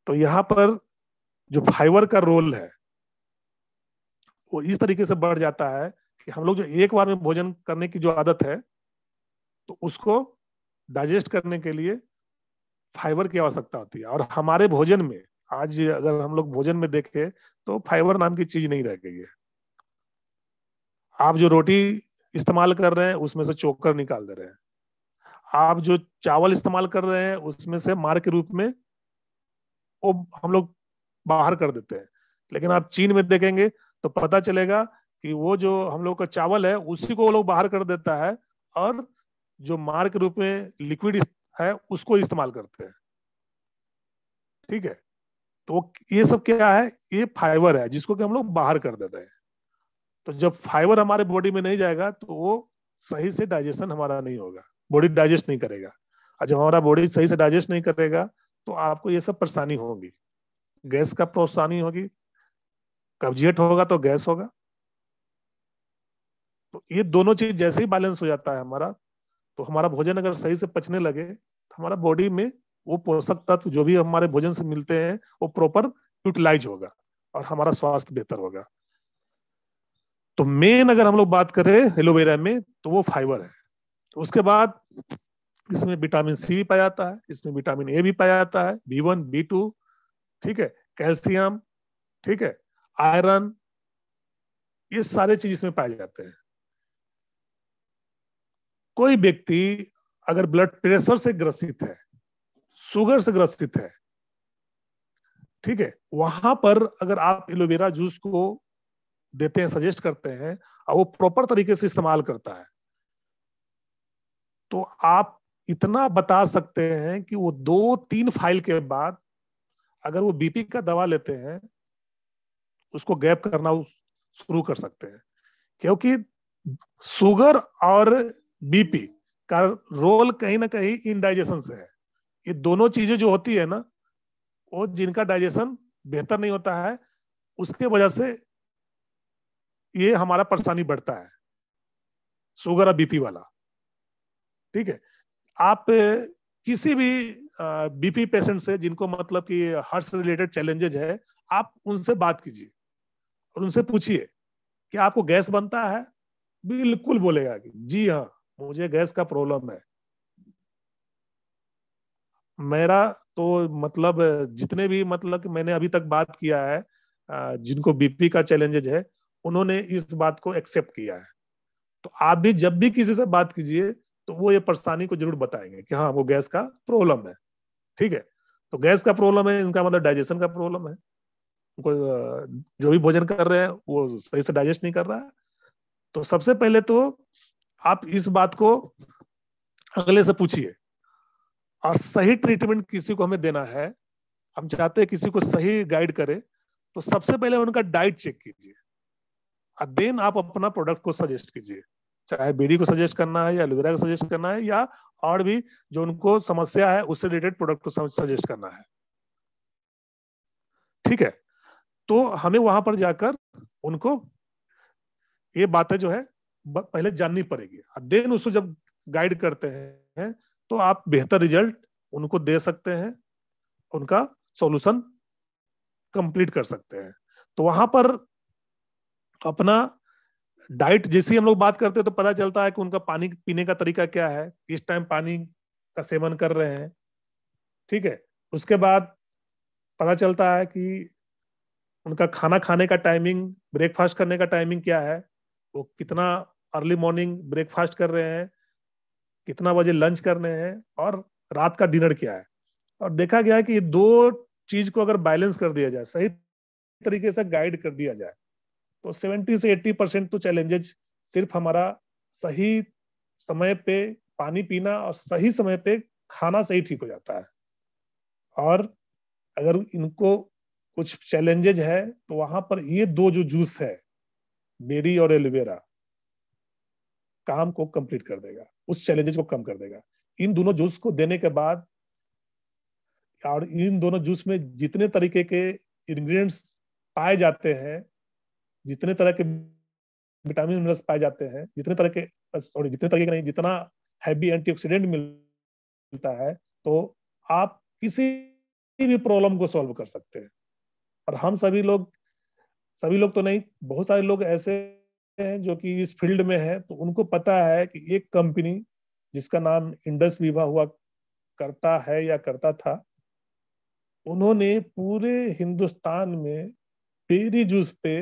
तो यहाँ पर जो फाइबर का रोल है वो इस तरीके से बढ़ जाता है कि हम लोग जो एक बार में भोजन करने की जो आदत है तो उसको डाइजेस्ट करने के लिए फाइबर की आवश्यकता होती है और हमारे भोजन में आज अगर हम लोग भोजन में देखें तो फाइबर नाम की चीज नहीं रह गई है आप जो रोटी इस्तेमाल कर रहे हैं उसमें से चोकर निकाल दे रहे हैं आप जो चावल इस्तेमाल कर रहे हैं उसमें से मार के रूप में वो हम लोग बाहर कर देते हैं लेकिन आप चीन में देखेंगे तो पता चलेगा कि वो जो हम लोग का चावल है उसी को वो लोग बाहर कर देता है और जो मार के रूप में लिक्विड है उसको इस्तेमाल करते हैं ठीक है तो ये सब क्या है ये फाइबर है जिसको कि हम लोग बाहर कर देते हैं तो जब फाइबर हमारे बॉडी में नहीं जाएगा तो वो सही से डाइजेशन हमारा नहीं होगा बॉडी डाइजेस्ट नहीं करेगा और जब हमारा बॉडी सही से डाइजेस्ट नहीं करेगा तो आपको ये सब परेशानी होगी गैस का परेशानी होगी कब्जियत होगा तो गैस होगा तो ये दोनों चीज जैसे ही बैलेंस हो जाता है हमारा तो हमारा भोजन अगर सही से पचने लगे तो हमारा बॉडी में वो पोषक तत्व जो भी हमारे भोजन से मिलते हैं वो प्रॉपर यूटिलाइज होगा और हमारा स्वास्थ्य बेहतर होगा तो मेन अगर हम लोग बात करें एलोवेरा में तो वो फाइबर है उसके बाद इसमें विटामिन सी भी पाया जाता है इसमें विटामिन ए भी पाया जाता है बी वन बी टू ठीक है कैल्शियम ठीक है आयरन ये सारे चीज इसमें पाए जाते हैं कोई व्यक्ति अगर ब्लड प्रेशर से ग्रसित है शुगर से ग्रसित है ठीक है वहां पर अगर आप एलोवेरा जूस को देते हैं सजेस्ट करते हैं और वो प्रॉपर तरीके से इस्तेमाल करता है तो आप इतना बता सकते हैं कि वो दो तीन फाइल के बाद अगर वो बीपी का दवा लेते हैं उसको गैप करना शुरू कर सकते हैं क्योंकि शुगर और बीपी का रोल कहीं ना कहीं इन डाइजेशन से है ये दोनों चीजें जो होती है ना वो जिनका डाइजेशन बेहतर नहीं होता है उसके वजह से ये हमारा परेशानी बढ़ता है शुगर और बीपी वाला ठीक है आप किसी भी बीपी पेशेंट से जिनको मतलब कि हार्ट से रिलेटेड चैलेंजेज है आप उनसे बात कीजिए और उनसे पूछिए कि आपको गैस बनता है बिल्कुल बोलेगा कि जी हाँ मुझे गैस का प्रॉब्लम है मेरा तो मतलब जितने भी मतलब कि मैंने अभी तक बात किया है जिनको बीपी का चैलेंजेज है उन्होंने इस बात को एक्सेप्ट किया है तो आप भी जब भी किसी से बात कीजिए तो वो ये परेशानी को जरूर बताएंगे कि हाँ वो गैस का प्रॉब्लम है ठीक है तो गैस का प्रॉब्लम है इनका मतलब डाइजेशन का प्रॉब्लम है उनको जो भी भोजन कर रहे हैं वो सही से डाइजेस्ट नहीं कर रहा है तो सबसे पहले तो आप इस बात को अगले से पूछिए और सही ट्रीटमेंट किसी को हमें देना है हम चाहते हैं किसी को सही गाइड करे तो सबसे पहले उनका डाइट चेक कीजिए और देन आप अपना प्रोडक्ट को सजेस्ट कीजिए चाहे बीड़ी को सजेस्ट करना है या एलोवेरा को सजेस्ट करना है या और भी जो उनको समस्या है उससे रिलेटेड प्रोडक्ट को सजेस्ट करना है ठीक है तो हमें वहां पर जाकर उनको ये बातें जो है पहले जाननी पड़ेगी देन उसको जब गाइड करते हैं तो आप बेहतर रिजल्ट उनको दे सकते हैं उनका सॉल्यूशन कंप्लीट कर सकते हैं तो वहां पर अपना डाइट जैसे हम लोग बात करते हैं तो पता चलता है कि उनका पानी पीने का तरीका क्या है किस टाइम पानी का सेवन कर रहे हैं ठीक है उसके बाद पता चलता है कि उनका खाना खाने का टाइमिंग ब्रेकफास्ट करने का टाइमिंग क्या है वो कितना अर्ली मॉर्निंग ब्रेकफास्ट कर रहे हैं कितना बजे लंच करने हैं और रात का डिनर क्या है और देखा गया है कि ये दो चीज को अगर बैलेंस कर दिया जाए सही तरीके से गाइड कर दिया जाए तो 70 से 80 परसेंट तो चैलेंजेज सिर्फ हमारा सही समय पे पानी पीना और सही समय पे खाना सही ठीक हो जाता है और अगर इनको कुछ चैलेंजेज है तो वहां पर ये दो जो जूस है बेरी और एलोवेरा काम को कंप्लीट कर देगा उस चैलेंजेस को कम कर देगा इन दोनों जूस को देने के बाद और इन दोनों जूस में जितने तरीके के इंग्रेडिएंट्स पाए जाते हैं जितने तरह के विटामिन मिनरल्स पाए जाते हैं जितने तरह के सॉरी जितने तरीके के नहीं जितना हैवी एंटीऑक्सीडेंट मिलता है तो आप किसी भी प्रॉब्लम को सॉल्व कर सकते हैं और हम सभी लोग सभी लोग तो नहीं बहुत सारे लोग ऐसे हैं जो कि इस फील्ड में है तो उनको पता है कि एक कंपनी जिसका नाम इंडस विवाह हुआ करता है या करता था उन्होंने पूरे हिंदुस्तान में पेरी जूस पे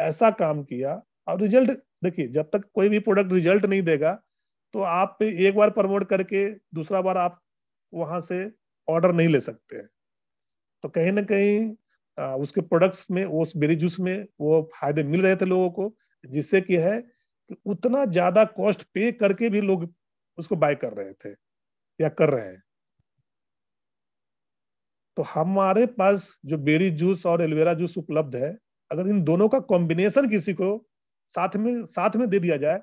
ऐसा काम किया और रिजल्ट देखिए जब तक कोई भी प्रोडक्ट रिजल्ट नहीं देगा तो आप एक बार प्रमोट करके दूसरा बार आप वहां से ऑर्डर नहीं ले सकते हैं तो कहीं ना कहीं उसके प्रोडक्ट्स में उस बेरी जूस में वो फायदे मिल रहे थे लोगों को जिससे कि है कि उतना ज्यादा कॉस्ट पे करके भी लोग उसको बाय कर रहे थे या कर रहे हैं तो हमारे पास जो बेरी जूस और एलोवेरा जूस उपलब्ध है अगर इन दोनों का कॉम्बिनेशन किसी को साथ में साथ में दे दिया जाए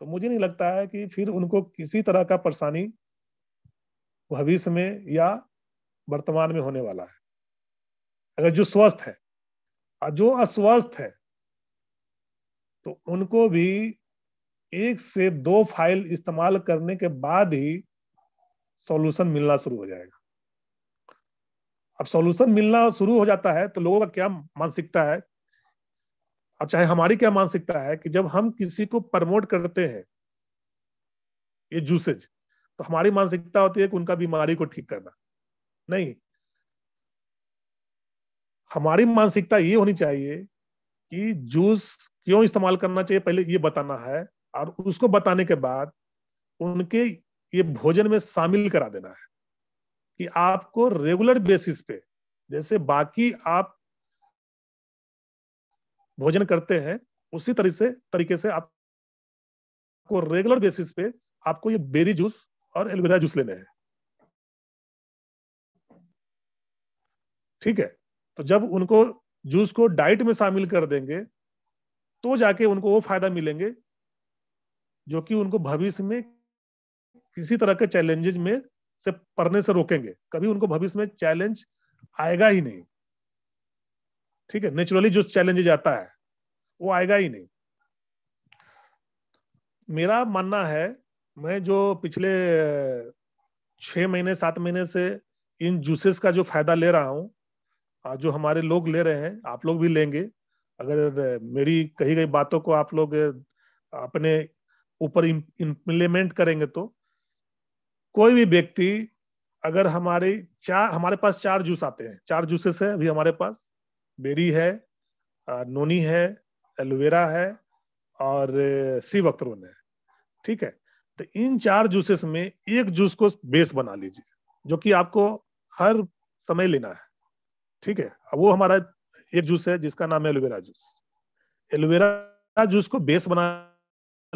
तो मुझे नहीं लगता है कि फिर उनको किसी तरह का परेशानी भविष्य में या वर्तमान में होने वाला है अगर जो स्वस्थ है और जो अस्वस्थ है तो उनको भी एक से दो फाइल इस्तेमाल करने के बाद ही सॉल्यूशन मिलना शुरू हो जाएगा अब सॉल्यूशन मिलना शुरू हो जाता है तो लोगों का क्या मानसिकता है अब चाहे हमारी क्या मानसिकता है कि जब हम किसी को प्रमोट करते हैं ये जूसेज तो हमारी मानसिकता होती है कि उनका बीमारी को ठीक करना नहीं हमारी मानसिकता ये होनी चाहिए कि जूस क्यों इस्तेमाल करना चाहिए पहले ये बताना है और उसको बताने के बाद उनके ये भोजन में शामिल करा देना है कि आपको रेगुलर बेसिस पे जैसे बाकी आप भोजन करते हैं उसी तरह से तरीके से आपको रेगुलर बेसिस पे आपको ये बेरी जूस और एलोवेरा जूस लेने हैं ठीक है तो जब उनको जूस को डाइट में शामिल कर देंगे तो जाके उनको वो फायदा मिलेंगे जो कि उनको भविष्य में किसी तरह के चैलेंजेज में से पढ़ने से रोकेंगे कभी उनको भविष्य में चैलेंज आएगा ही नहीं ठीक है नेचुरली जो चैलेंजेज आता है वो आएगा ही नहीं मेरा मानना है मैं जो पिछले छह महीने सात महीने से इन जूसेस का जो फायदा ले रहा हूं जो हमारे लोग ले रहे हैं आप लोग भी लेंगे अगर मेरी कही गई बातों को आप लोग अपने ऊपर इम्प्लीमेंट करेंगे तो कोई भी व्यक्ति अगर हमारे चार हमारे पास चार जूस आते हैं चार जूसेस है अभी हमारे पास बेरी है नोनी है एलोवेरा है और सी वक्तरोन है ठीक है तो इन चार जूसेस में एक जूस को बेस बना लीजिए जो कि आपको हर समय लेना है ठीक है अब वो हमारा एक जूस है जिसका नाम है एलोवेरा जूस एलोवेरा जूस को बेस बना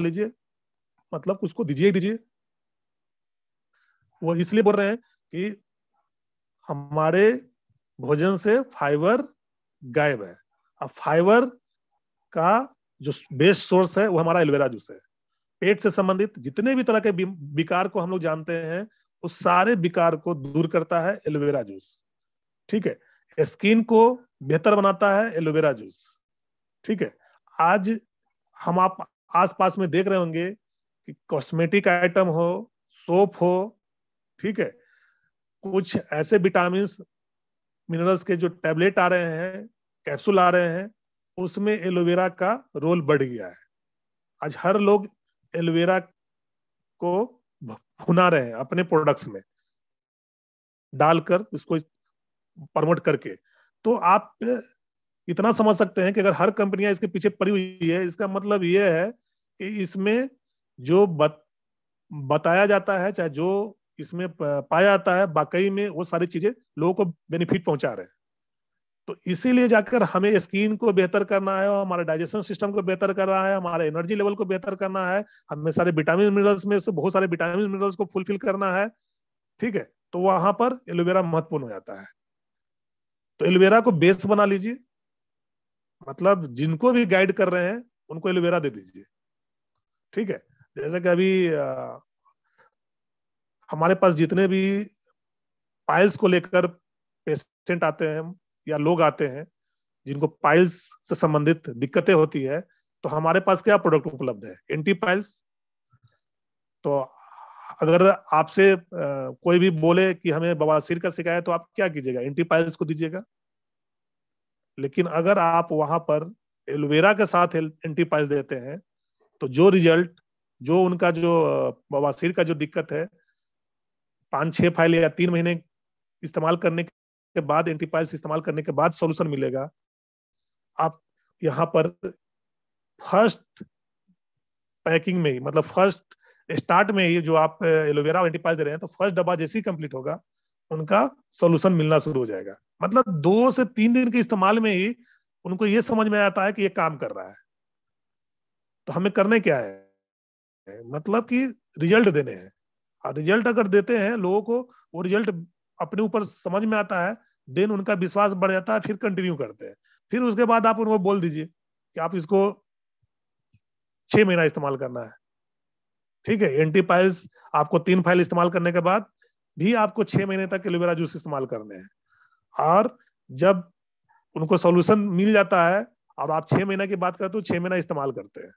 लीजिए मतलब उसको दीजिए दीजिए वो इसलिए बोल रहे हैं कि हमारे भोजन से फाइबर गायब है अब फाइबर का जो बेस्ट सोर्स है वो हमारा एलोवेरा जूस है पेट से संबंधित जितने भी तरह के विकार को हम लोग जानते हैं उस सारे विकार को दूर करता है एलोवेरा जूस ठीक है स्किन को बेहतर बनाता है एलोवेरा जूस ठीक है आज हम आप आसपास में देख रहे होंगे कि कॉस्मेटिक आइटम हो सोप हो ठीक है कुछ ऐसे विटामिन मिनरल्स के जो टैबलेट आ रहे हैं कैप्सूल आ रहे हैं उसमें एलोवेरा का रोल बढ़ गया है आज हर लोग एलोवेरा को भुना रहे हैं अपने प्रोडक्ट्स में डालकर उसको प्रमोट करके तो आप इतना समझ सकते हैं कि अगर हर कंपनियां इसके पीछे पड़ी हुई है इसका मतलब यह है कि इसमें जो बत, बताया जाता है चाहे जो इसमें पाया जाता है वाकई में वो सारी चीजें लोगों को बेनिफिट पहुंचा रहे हैं तो इसीलिए जाकर हमें स्किन को बेहतर करना है और हमारे डाइजेशन सिस्टम को बेहतर करना है हमारे एनर्जी लेवल को बेहतर करना है हमें सारे विटामिन मिनरल्स में से बहुत सारे विटामिन मिनरल्स को फुलफिल करना है ठीक है तो वहां पर एलोवेरा महत्वपूर्ण हो जाता है तो एलोवेरा को बेस बना लीजिए मतलब जिनको भी गाइड कर रहे हैं उनको एलोवेरा दे दीजिए ठीक है जैसे कि अभी आ, हमारे पास जितने भी पाइल्स को लेकर पेशेंट आते हैं या लोग आते हैं जिनको पाइल्स से संबंधित दिक्कतें होती है तो हमारे पास क्या प्रोडक्ट उपलब्ध है एंटी पाइल्स तो अगर आपसे कोई भी बोले कि हमें बवासीर का सिखाया तो आप क्या कीजिएगा एंटीपायल्स को दीजिएगा लेकिन अगर आप वहां पर एलोवेरा के साथ एंटीपायल्स देते हैं तो जो रिजल्ट जो उनका जो बवासीर का जो दिक्कत है पाँच छह फाइल या तीन महीने इस्तेमाल करने के बाद एंटीपायल्स इस्तेमाल करने के बाद सोल्यूशन मिलेगा आप यहाँ पर फर्स्ट पैकिंग में ही मतलब फर्स्ट स्टार्ट में ही जो आप एलोवेरा दे रहे हैं तो फर्स्ट डब्बा जैसे ही कंप्लीट होगा उनका सोल्यूशन मिलना शुरू हो जाएगा मतलब दो से तीन दिन के इस्तेमाल में ही उनको ये समझ में आता है कि ये काम कर रहा है तो हमें करने क्या है मतलब कि रिजल्ट देने हैं और रिजल्ट अगर देते हैं लोगों को वो रिजल्ट अपने ऊपर समझ में आता है देन उनका विश्वास बढ़ जाता है फिर कंटिन्यू करते हैं फिर उसके बाद आप उनको बोल दीजिए कि आप इसको छह महीना इस्तेमाल करना है ठीक है एंटी पाइल्स आपको तीन फाइल इस्तेमाल करने के बाद भी आपको छह महीने तक एलोवेरा जूस इस्तेमाल करने हैं और जब उनको सोल्यूशन मिल जाता है और आप छह महीना की बात करते हो छह महीना इस्तेमाल करते हैं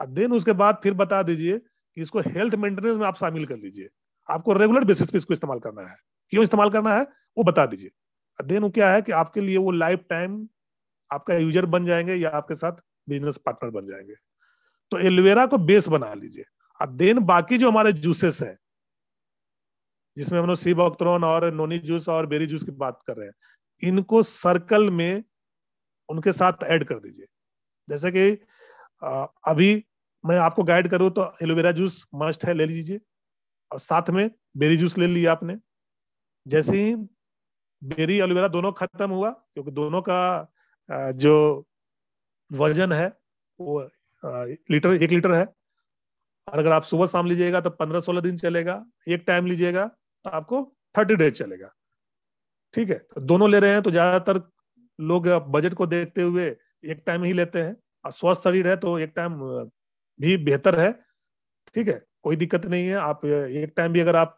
और देन उसके बाद फिर बता दीजिए कि इसको हेल्थ मेंटेनेंस में आप शामिल कर लीजिए आपको रेगुलर बेसिस पे इसको इस्तेमाल करना है क्यों इस्तेमाल करना है वो बता दीजिए देन वो क्या है कि आपके लिए वो लाइफ टाइम आपका यूजर बन जाएंगे या आपके साथ बिजनेस पार्टनर बन जाएंगे तो एलोवेरा को बेस बना लीजिए देन बाकी जो हमारे जूसेस है जिसमें हम लोग सी बॉक्ट्रोन और नोनी जूस और बेरी जूस की बात कर रहे हैं इनको सर्कल में उनके साथ ऐड कर दीजिए जैसे कि अभी मैं आपको गाइड करूं तो एलोवेरा जूस मस्ट है ले लीजिए और साथ में बेरी जूस ले लिया आपने जैसे ही बेरी एलोवेरा दोनों खत्म हुआ क्योंकि दोनों का जो वजन है वो लीटर एक लीटर है और अगर आप सुबह शाम लीजिएगा तो पंद्रह सोलह दिन चलेगा एक टाइम लीजिएगा तो आपको थर्टी डेज चलेगा ठीक है तो दोनों ले रहे हैं तो ज्यादातर लोग बजट को देखते हुए एक टाइम ही लेते हैं और स्वस्थ शरीर है तो एक टाइम भी बेहतर है ठीक है कोई दिक्कत नहीं है आप एक टाइम भी अगर आप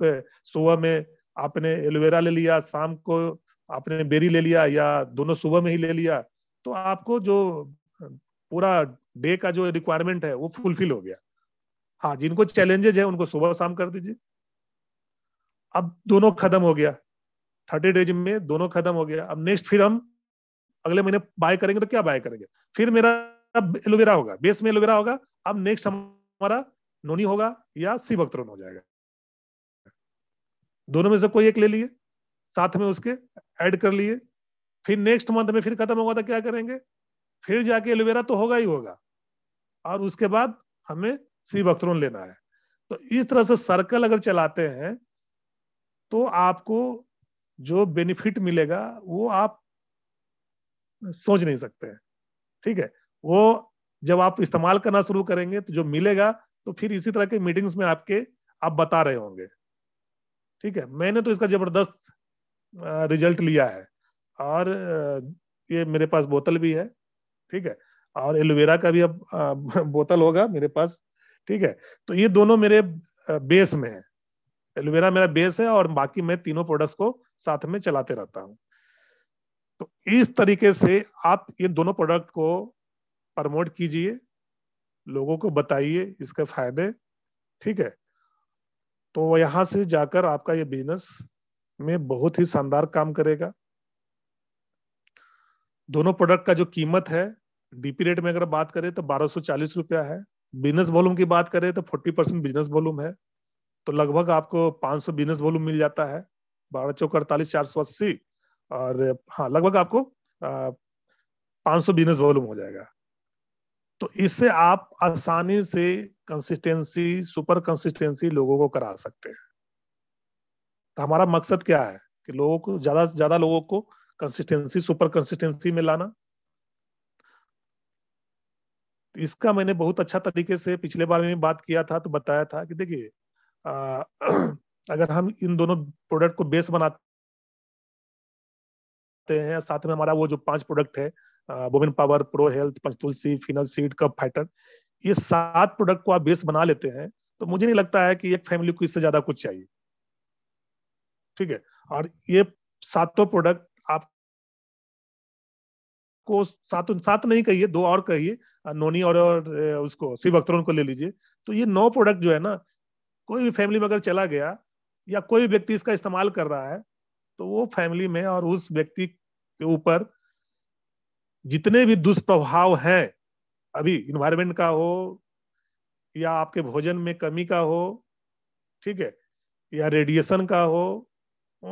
सुबह में आपने एलोवेरा ले लिया शाम को आपने बेरी ले लिया या दोनों सुबह में ही ले लिया तो आपको जो पूरा डे का जो रिक्वायरमेंट है वो फुलफिल हो गया हाँ जिनको चैलेंजेज है उनको सुबह शाम कर दीजिए अब दोनों खत्म हो गया थर्टी डेज में दोनों खत्म हो गया अब नेक्स्ट फिर हम अगले महीने बाय करेंगे तो क्या बाय करेंगे फिर मेरा एलोवेरा होगा बेस में एलोवेरा होगा अब नेक्स्ट हमारा नोनी होगा या वक्त हो जाएगा दोनों में से कोई एक ले लिए साथ में उसके ऐड कर लिए फिर नेक्स्ट मंथ में फिर खत्म होगा तो क्या करेंगे फिर जाके एलोवेरा तो होगा ही होगा और उसके बाद हमें सी बख्तरून लेना है तो इस तरह से सर्कल अगर चलाते हैं तो आपको जो बेनिफिट मिलेगा वो आप सोच नहीं सकते हैं ठीक है वो जब आप इस्तेमाल करना शुरू करेंगे तो जो मिलेगा तो फिर इसी तरह के मीटिंग्स में आपके आप बता रहे होंगे ठीक है मैंने तो इसका जबरदस्त रिजल्ट लिया है और ये मेरे पास बोतल भी है ठीक है और एलोवेरा का भी अब (laughs) बोतल होगा मेरे पास ठीक है तो ये दोनों मेरे बेस में है एलोवेरा मेरा बेस है और बाकी मैं तीनों प्रोडक्ट्स को साथ में चलाते रहता हूँ तो इस तरीके से आप ये दोनों प्रोडक्ट को प्रमोट कीजिए लोगों को बताइए इसके फायदे ठीक है तो यहां से जाकर आपका ये बिजनेस में बहुत ही शानदार काम करेगा दोनों प्रोडक्ट का जो कीमत है डीपी रेट में अगर बात करें तो बारह रुपया है बिजनेस वॉल्यूम की बात करें तो फोर्टी परसेंट बिजनेस वॉल्यूम है तो लगभग आपको पाँच सौ बिजनेस वॉल्यूम मिल जाता है बारह चौक अड़तालीस चार सौ अस्सी और हाँ लगभग आपको पांच सौ बिजनेस वॉल्यूम हो जाएगा तो इससे आप आसानी से कंसिस्टेंसी सुपर कंसिस्टेंसी लोगों को करा सकते हैं तो हमारा मकसद क्या है कि लोगों को ज्यादा ज्यादा लोगों को कंसिस्टेंसी सुपर कंसिस्टेंसी में लाना इसका मैंने बहुत अच्छा तरीके से पिछले बार में बात किया था तो बताया था कि देखिए (clears throat) अगर हम इन दोनों प्रोडक्ट को बेस बनाते हैं साथ में हमारा वो जो पांच प्रोडक्ट है women power pro health Panchtulsi fennel seed cough fighter ये सात प्रोडक्ट को आप बेस बना लेते हैं तो मुझे नहीं लगता है कि एक फैमिली को इससे ज्यादा कुछ चाहिए ठीक है और ये सातों प्रोडक्ट को सात सात नहीं कहिए दो और कहिए नोनी और, और उसको शिव अख्तरों को ले लीजिए तो ये नौ प्रोडक्ट जो है ना कोई भी फैमिली में अगर चला गया या कोई भी व्यक्ति इसका इस्तेमाल कर रहा है तो वो फैमिली में और उस व्यक्ति के ऊपर जितने भी दुष्प्रभाव हैं अभी इन्वायरमेंट का हो या आपके भोजन में कमी का हो ठीक है या रेडिएशन का हो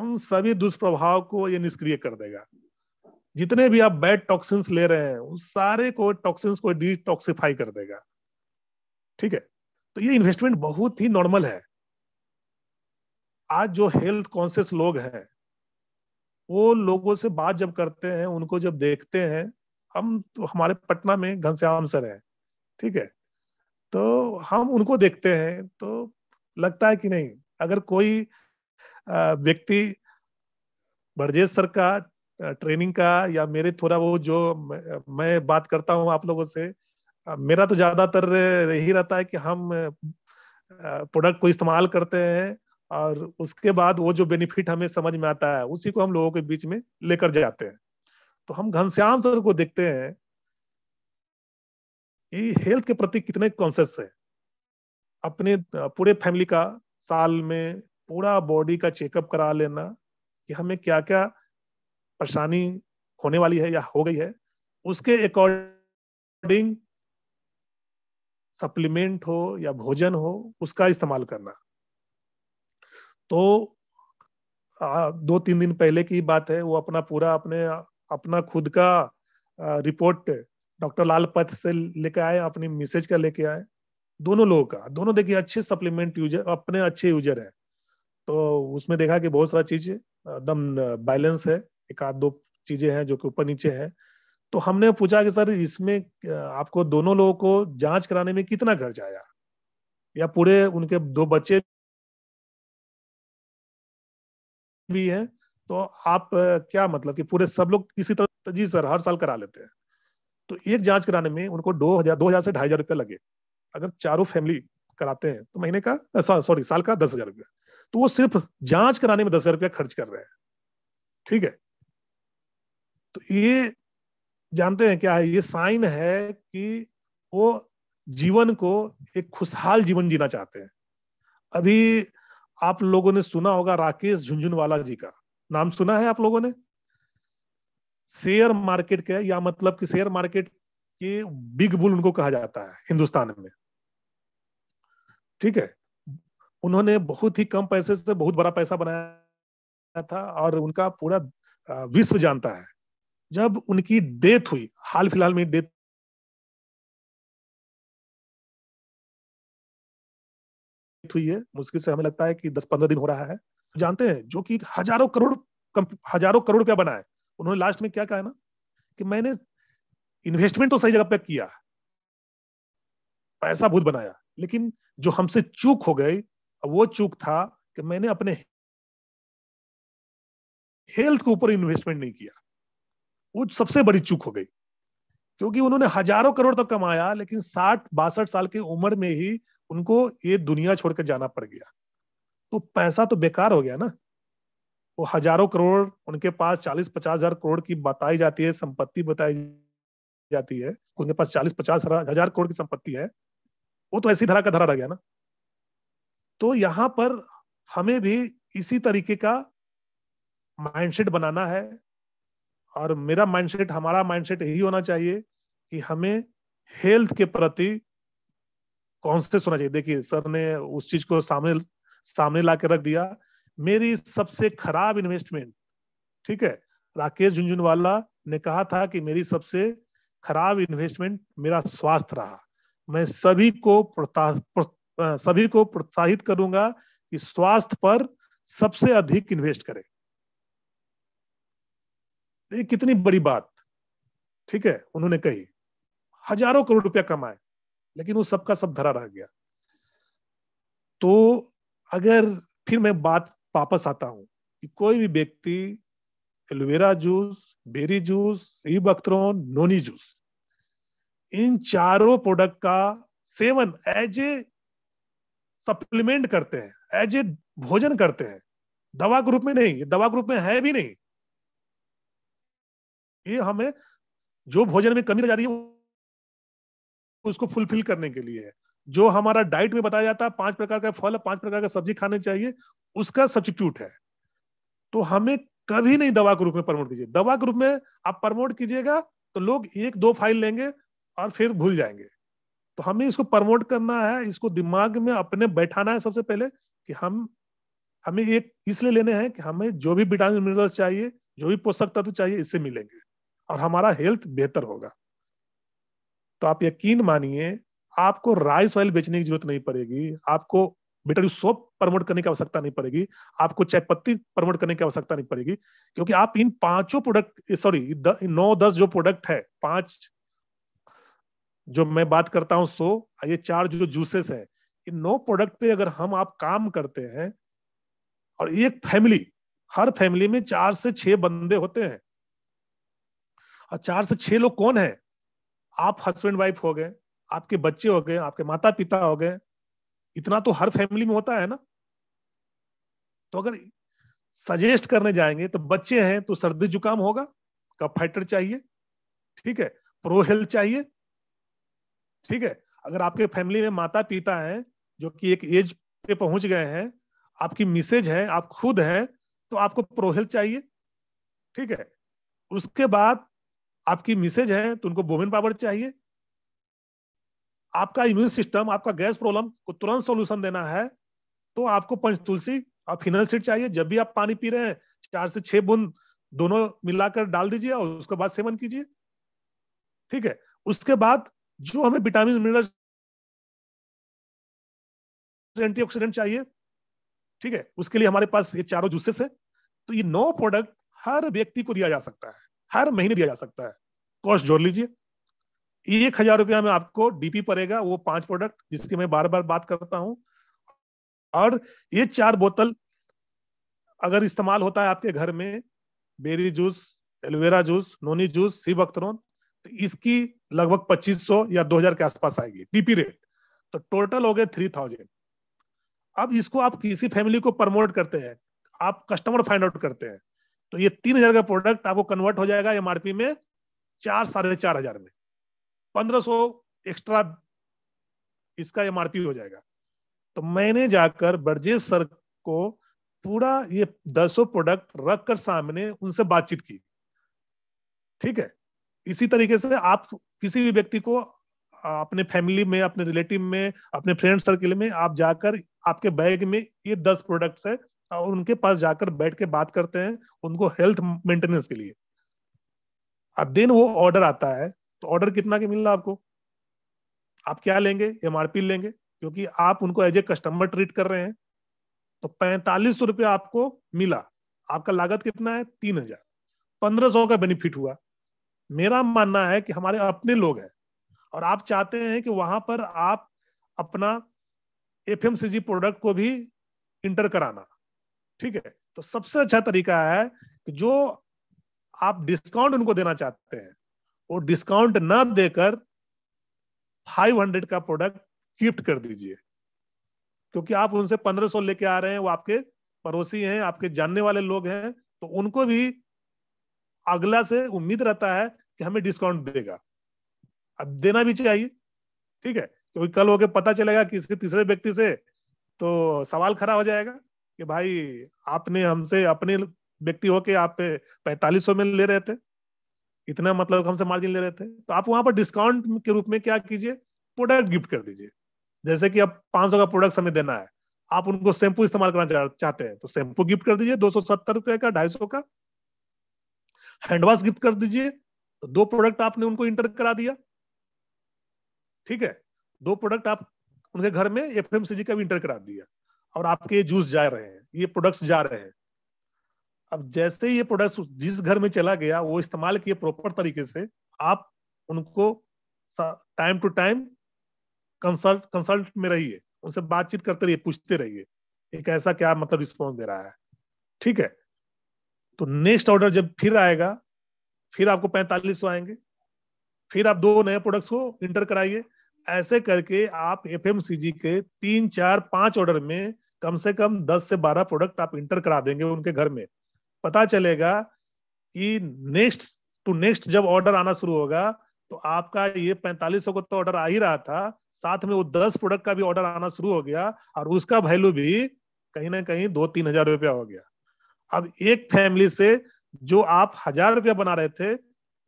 उन सभी दुष्प्रभाव को ये निष्क्रिय कर देगा जितने भी आप बैड टॉक्सिन्स ले रहे हैं उस सारे को टॉक्सिन्स को डिटॉक्सिफाई कर देगा ठीक है तो ये इन्वेस्टमेंट बहुत ही नॉर्मल है आज जो हेल्थ कॉन्शियस लोग हैं वो लोगों से बात जब करते हैं उनको जब देखते हैं हम तो हमारे पटना में घनश्याम सर हैं ठीक है तो हम उनको देखते हैं तो लगता है कि नहीं अगर कोई व्यक्ति बड़जेश सर का ट्रेनिंग का या मेरे थोड़ा वो जो मैं बात करता हूँ आप लोगों से मेरा तो ज्यादातर यही रहता है कि हम प्रोडक्ट को इस्तेमाल करते हैं और उसके बाद वो जो बेनिफिट हमें समझ में आता है उसी को हम लोगों के बीच में लेकर जाते हैं तो हम घनश्याम सर को देखते हैं ये हेल्थ के प्रति कितने कॉन्शियस है अपने पूरे फैमिली का साल में पूरा बॉडी का चेकअप करा लेना कि हमें क्या क्या परेशानी होने वाली है या हो गई है उसके अकॉर्डिंग सप्लीमेंट हो या भोजन हो उसका इस्तेमाल करना तो आ, दो तीन दिन पहले की बात है वो अपना पूरा अपने अपना खुद का आ, रिपोर्ट डॉक्टर लाल पथ से लेके आए अपनी मैसेज का लेके आए दोनों लोगों का दोनों देखिए अच्छे सप्लीमेंट यूजर अपने अच्छे यूजर हैं तो उसमें देखा कि बहुत सारा चीज एकदम बैलेंस है एक आध दो चीजें हैं जो कि ऊपर नीचे है तो हमने पूछा कि सर इसमें आपको दोनों लोगों को जांच कराने में कितना खर्च आया या पूरे उनके दो बच्चे भी हैं तो आप क्या मतलब कि पूरे सब लोग किसी तरह जी सर हर साल करा लेते हैं तो एक जांच कराने में उनको दो हजार दो हजार से ढाई हजार रुपया लगे अगर चारों फैमिली कराते हैं तो महीने का सॉरी साल का दस हजार रुपया तो वो सिर्फ जांच कराने में दस हजार रुपया खर्च कर रहे हैं ठीक है तो ये जानते हैं क्या है ये साइन है कि वो जीवन को एक खुशहाल जीवन जीना चाहते हैं अभी आप लोगों ने सुना होगा राकेश झुंझुनवाला जी का नाम सुना है आप लोगों ने शेयर मार्केट के या मतलब कि शेयर मार्केट के बिग बुल उनको कहा जाता है हिंदुस्तान में ठीक है उन्होंने बहुत ही कम पैसे से बहुत बड़ा पैसा बनाया था और उनका पूरा विश्व जानता है जब उनकी डेथ हुई हाल फिलहाल में डेथ हुई है मुश्किल से हमें लगता है कि दस पंद्रह दिन हो रहा है जानते हैं जो कि हजारों करोड़ हजारों करोड़ रुपया बनाए उन्होंने लास्ट में क्या कहा ना कि मैंने इन्वेस्टमेंट तो सही जगह पे किया पैसा बहुत बनाया लेकिन जो हमसे चूक हो गई वो चूक था कि मैंने अपने हेल्थ के ऊपर इन्वेस्टमेंट नहीं किया वो सबसे बड़ी चूक हो गई क्योंकि उन्होंने हजारों करोड़ तक तो कमाया लेकिन साठ बासठ साल की उम्र में ही उनको ये दुनिया छोड़कर जाना पड़ गया तो पैसा तो बेकार हो गया ना वो हजारों करोड़ उनके पास चालीस पचास हजार करोड़ की बताई जाती है संपत्ति बताई जाती है उनके पास चालीस पचास हजार करोड़ की संपत्ति है वो तो ऐसी धरा का धरा रह गया ना तो यहाँ पर हमें भी इसी तरीके का माइंडसेट बनाना है और मेरा माइंडसेट हमारा माइंडसेट यही होना चाहिए कि हमें हेल्थ के प्रति कॉन्सियस होना चाहिए देखिए सर ने उस चीज को सामने सामने ला के रख दिया मेरी सबसे खराब इन्वेस्टमेंट ठीक है राकेश झुंझुनवाला ने कहा था कि मेरी सबसे खराब इन्वेस्टमेंट मेरा स्वास्थ्य रहा मैं सभी को प्रोत्साह सभी को प्रोत्साहित करूंगा कि स्वास्थ्य पर सबसे अधिक इन्वेस्ट करें ये कितनी बड़ी बात ठीक है उन्होंने कही हजारों करोड़ रुपया कमाए लेकिन वो सबका सब धरा रह गया तो अगर फिर मैं बात वापस आता हूं कि कोई भी व्यक्ति एलोवेरा जूस बेरी जूस ई बख्तरोन नोनी जूस इन चारों प्रोडक्ट का सेवन एज ए सप्लीमेंट करते हैं एज ए भोजन करते हैं दवा के रूप में नहीं दवा के रूप में है भी नहीं ये हमें जो भोजन में कमी रह जा रही है उसको फुलफिल करने के लिए है जो हमारा डाइट में बताया जाता है पांच प्रकार का फल पांच प्रकार का सब्जी खाने चाहिए उसका सब्सिट्यूट है तो हमें कभी नहीं दवा के रूप में प्रमोट कीजिए दवा के रूप में आप प्रमोट कीजिएगा तो लोग एक दो फाइल लेंगे और फिर भूल जाएंगे तो हमें इसको प्रमोट करना है इसको दिमाग में अपने बैठाना है सबसे पहले कि हम हमें एक इसलिए लेने हैं कि हमें जो भी विटामिन मिनरल्स चाहिए जो भी पोषक तत्व चाहिए इससे मिलेंगे और हमारा हेल्थ बेहतर होगा तो आप यकीन मानिए आपको राइस ऑयल बेचने की जरूरत नहीं पड़ेगी आपको बेटर यू सोप प्रमोट करने की आवश्यकता नहीं पड़ेगी आपको चाय पत्ती प्रमोट करने की आवश्यकता नहीं पड़ेगी क्योंकि आप इन पांचों प्रोडक्ट सॉरी नौ दस जो प्रोडक्ट है पांच जो मैं बात करता हूं सो ये चार जो जूसेस है इन नौ प्रोडक्ट पे अगर हम आप काम करते हैं और एक फैमिली हर फैमिली में चार से छह बंदे होते हैं और चार से छह लोग कौन है आप हस्बैंड वाइफ हो गए आपके बच्चे हो गए आपके माता पिता हो गए इतना तो हर फैमिली में होता है ना तो अगर सजेस्ट करने जाएंगे तो बच्चे हैं तो सर्दी जुकाम होगा कप फाइटर चाहिए ठीक है प्रो हेल्थ चाहिए ठीक है अगर आपके फैमिली में माता पिता हैं जो कि एक एज पे पहुंच गए हैं आपकी मिसेज है आप खुद हैं तो आपको प्रोहेल्थ चाहिए ठीक है उसके बाद आपकी मिसेज है तो उनको वोमेन पावर चाहिए आपका इम्यून सिस्टम आपका गैस प्रॉब्लम को तुरंत सोल्यूशन देना है तो आपको पंच तुलसी और फिनल सीड चाहिए जब भी आप पानी पी रहे हैं चार से छह बूंद दोनों मिलाकर डाल दीजिए और उसके बाद सेवन कीजिए ठीक है उसके बाद जो हमें विटामिन मिनरल एंटीऑक्सीडेंट चाहिए ठीक है उसके लिए हमारे पास ये चारों जूसेस है तो ये नौ प्रोडक्ट हर व्यक्ति को दिया जा सकता है हर महीने दिया जा सकता है कॉस्ट जोड़ लीजिए एक हजार रुपया में आपको डीपी पड़ेगा वो पांच प्रोडक्ट जिसकी मैं बार बार बात करता हूं और ये चार बोतल अगर इस्तेमाल होता है आपके घर में berry juice aloe vera juice noni juice sea buckthorn तो इसकी लगभग 2500 या 2000 के आसपास आएगी डीपी रेट तो टोटल हो गए 3000 अब इसको आप किसी फैमिली को प्रमोट करते हैं आप कस्टमर फाइंड आउट करते हैं तो ये तीन हजार का प्रोडक्ट आपको कन्वर्ट हो जाएगा एमआरपी में चार साढ़े चार हजार में पंद्रह सौ एक्स्ट्रा इसका एमआरपी हो जाएगा तो मैंने जाकर बर्जेश सर को पूरा ये दसों प्रोडक्ट रख कर सामने उनसे बातचीत की ठीक है इसी तरीके से आप किसी भी व्यक्ति को अपने फैमिली में अपने रिलेटिव में अपने फ्रेंड सर्किल में आप जाकर आपके बैग में ये दस प्रोडक्ट्स है और उनके पास जाकर बैठ के बात करते हैं उनको हेल्थ मेंटेनेंस के लिए दिन वो ऑर्डर आता है तो ऑर्डर कितना के मिल रहा आपको आप क्या लेंगे एमआरपी लेंगे क्योंकि आप उनको एज ए कस्टमर ट्रीट कर रहे हैं तो पैंतालीस सौ रुपया आपको मिला आपका लागत कितना है तीन हजार पंद्रह सौ का बेनिफिट हुआ मेरा मानना है कि हमारे अपने लोग हैं और आप चाहते हैं कि वहां पर आप अपना एफ प्रोडक्ट को भी इंटर कराना ठीक है तो सबसे अच्छा तरीका है कि जो आप डिस्काउंट उनको देना चाहते हैं वो डिस्काउंट ना देकर 500 का प्रोडक्ट गिफ्ट कर दीजिए क्योंकि आप उनसे 1500 लेके आ रहे हैं वो आपके पड़ोसी हैं आपके जानने वाले लोग हैं तो उनको भी अगला से उम्मीद रहता है कि हमें डिस्काउंट देगा अब देना भी चाहिए ठीक है क्योंकि कल होके पता चलेगा किसी तीसरे व्यक्ति से तो सवाल खड़ा हो जाएगा कि भाई आपने हमसे अपने व्यक्ति होके आप पे पैतालीस सौ में ले रहे थे इतना मतलब हमसे मार्जिन ले रहे थे तो आप वहां पर डिस्काउंट के रूप में क्या कीजिए प्रोडक्ट गिफ्ट कर दीजिए जैसे कि अब पांच का प्रोडक्ट हमें देना है आप उनको शैम्पू इस्तेमाल करना चाहते हैं तो शैम्पू गिफ्ट कर दीजिए दो सौ सत्तर रुपए का ढाई सौ का हैंडवाश गिफ्ट कर दीजिए तो दो प्रोडक्ट आपने उनको इंटर करा दिया ठीक है दो प्रोडक्ट आप उनके घर में एफ का भी इंटर करा दिया और आपके ये जूस जा रहे हैं ये प्रोडक्ट्स जा रहे हैं अब जैसे ये प्रोडक्ट्स जिस घर में चला गया वो इस्तेमाल किए प्रॉपर तरीके से आप उनको time to time consult consult में रहिए उनसे बातचीत करते रहिए पूछते रहिए एक ऐसा क्या मतलब रिस्पॉन्स दे रहा है ठीक है तो नेक्स्ट ऑर्डर जब फिर आएगा फिर आपको पैंतालीस आएंगे फिर आप दो नए प्रोडक्ट्स को इंटर कराइए ऐसे करके आप एफ के तीन चार पांच ऑर्डर में कम से कम 10 से 12 प्रोडक्ट आप इंटर करा देंगे उनके घर में पता चलेगा कि नेक्स्ट टू नेक्स्ट जब ऑर्डर आना शुरू होगा तो आपका ये पैंतालीस सौ का तो ऑर्डर आ ही रहा था साथ में वो दस प्रोडक्ट का भी ऑर्डर आना शुरू हो गया और उसका वैल्यू भी कहीं ना कहीं दो तीन हजार रुपया हो गया अब एक फैमिली से जो आप हजार रुपया बना रहे थे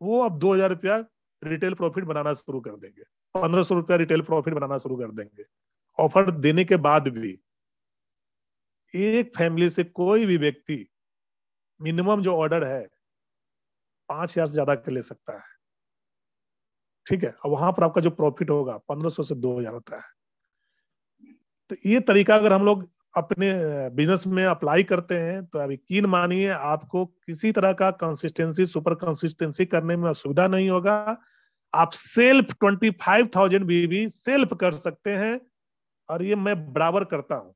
वो अब दो हजार रुपया रिटेल प्रॉफिट बनाना शुरू कर देंगे पंद्रह सौ रुपया रिटेल प्रॉफिट बनाना शुरू कर देंगे ऑफर देने के बाद भी एक फैमिली से कोई भी व्यक्ति मिनिमम जो ऑर्डर है पांच हजार से ज्यादा के ले सकता है ठीक है और वहां पर आपका जो प्रॉफिट होगा पंद्रह सौ से दो हजार होता है तो ये तरीका अगर हम लोग अपने बिजनेस में अप्लाई करते हैं तो आप यकीन मानिए आपको किसी तरह का कंसिस्टेंसी सुपर कंसिस्टेंसी करने में असुविधा नहीं होगा आप self twenty five thousand BB self कर सकते हैं और ये मैं बराबर करता हूं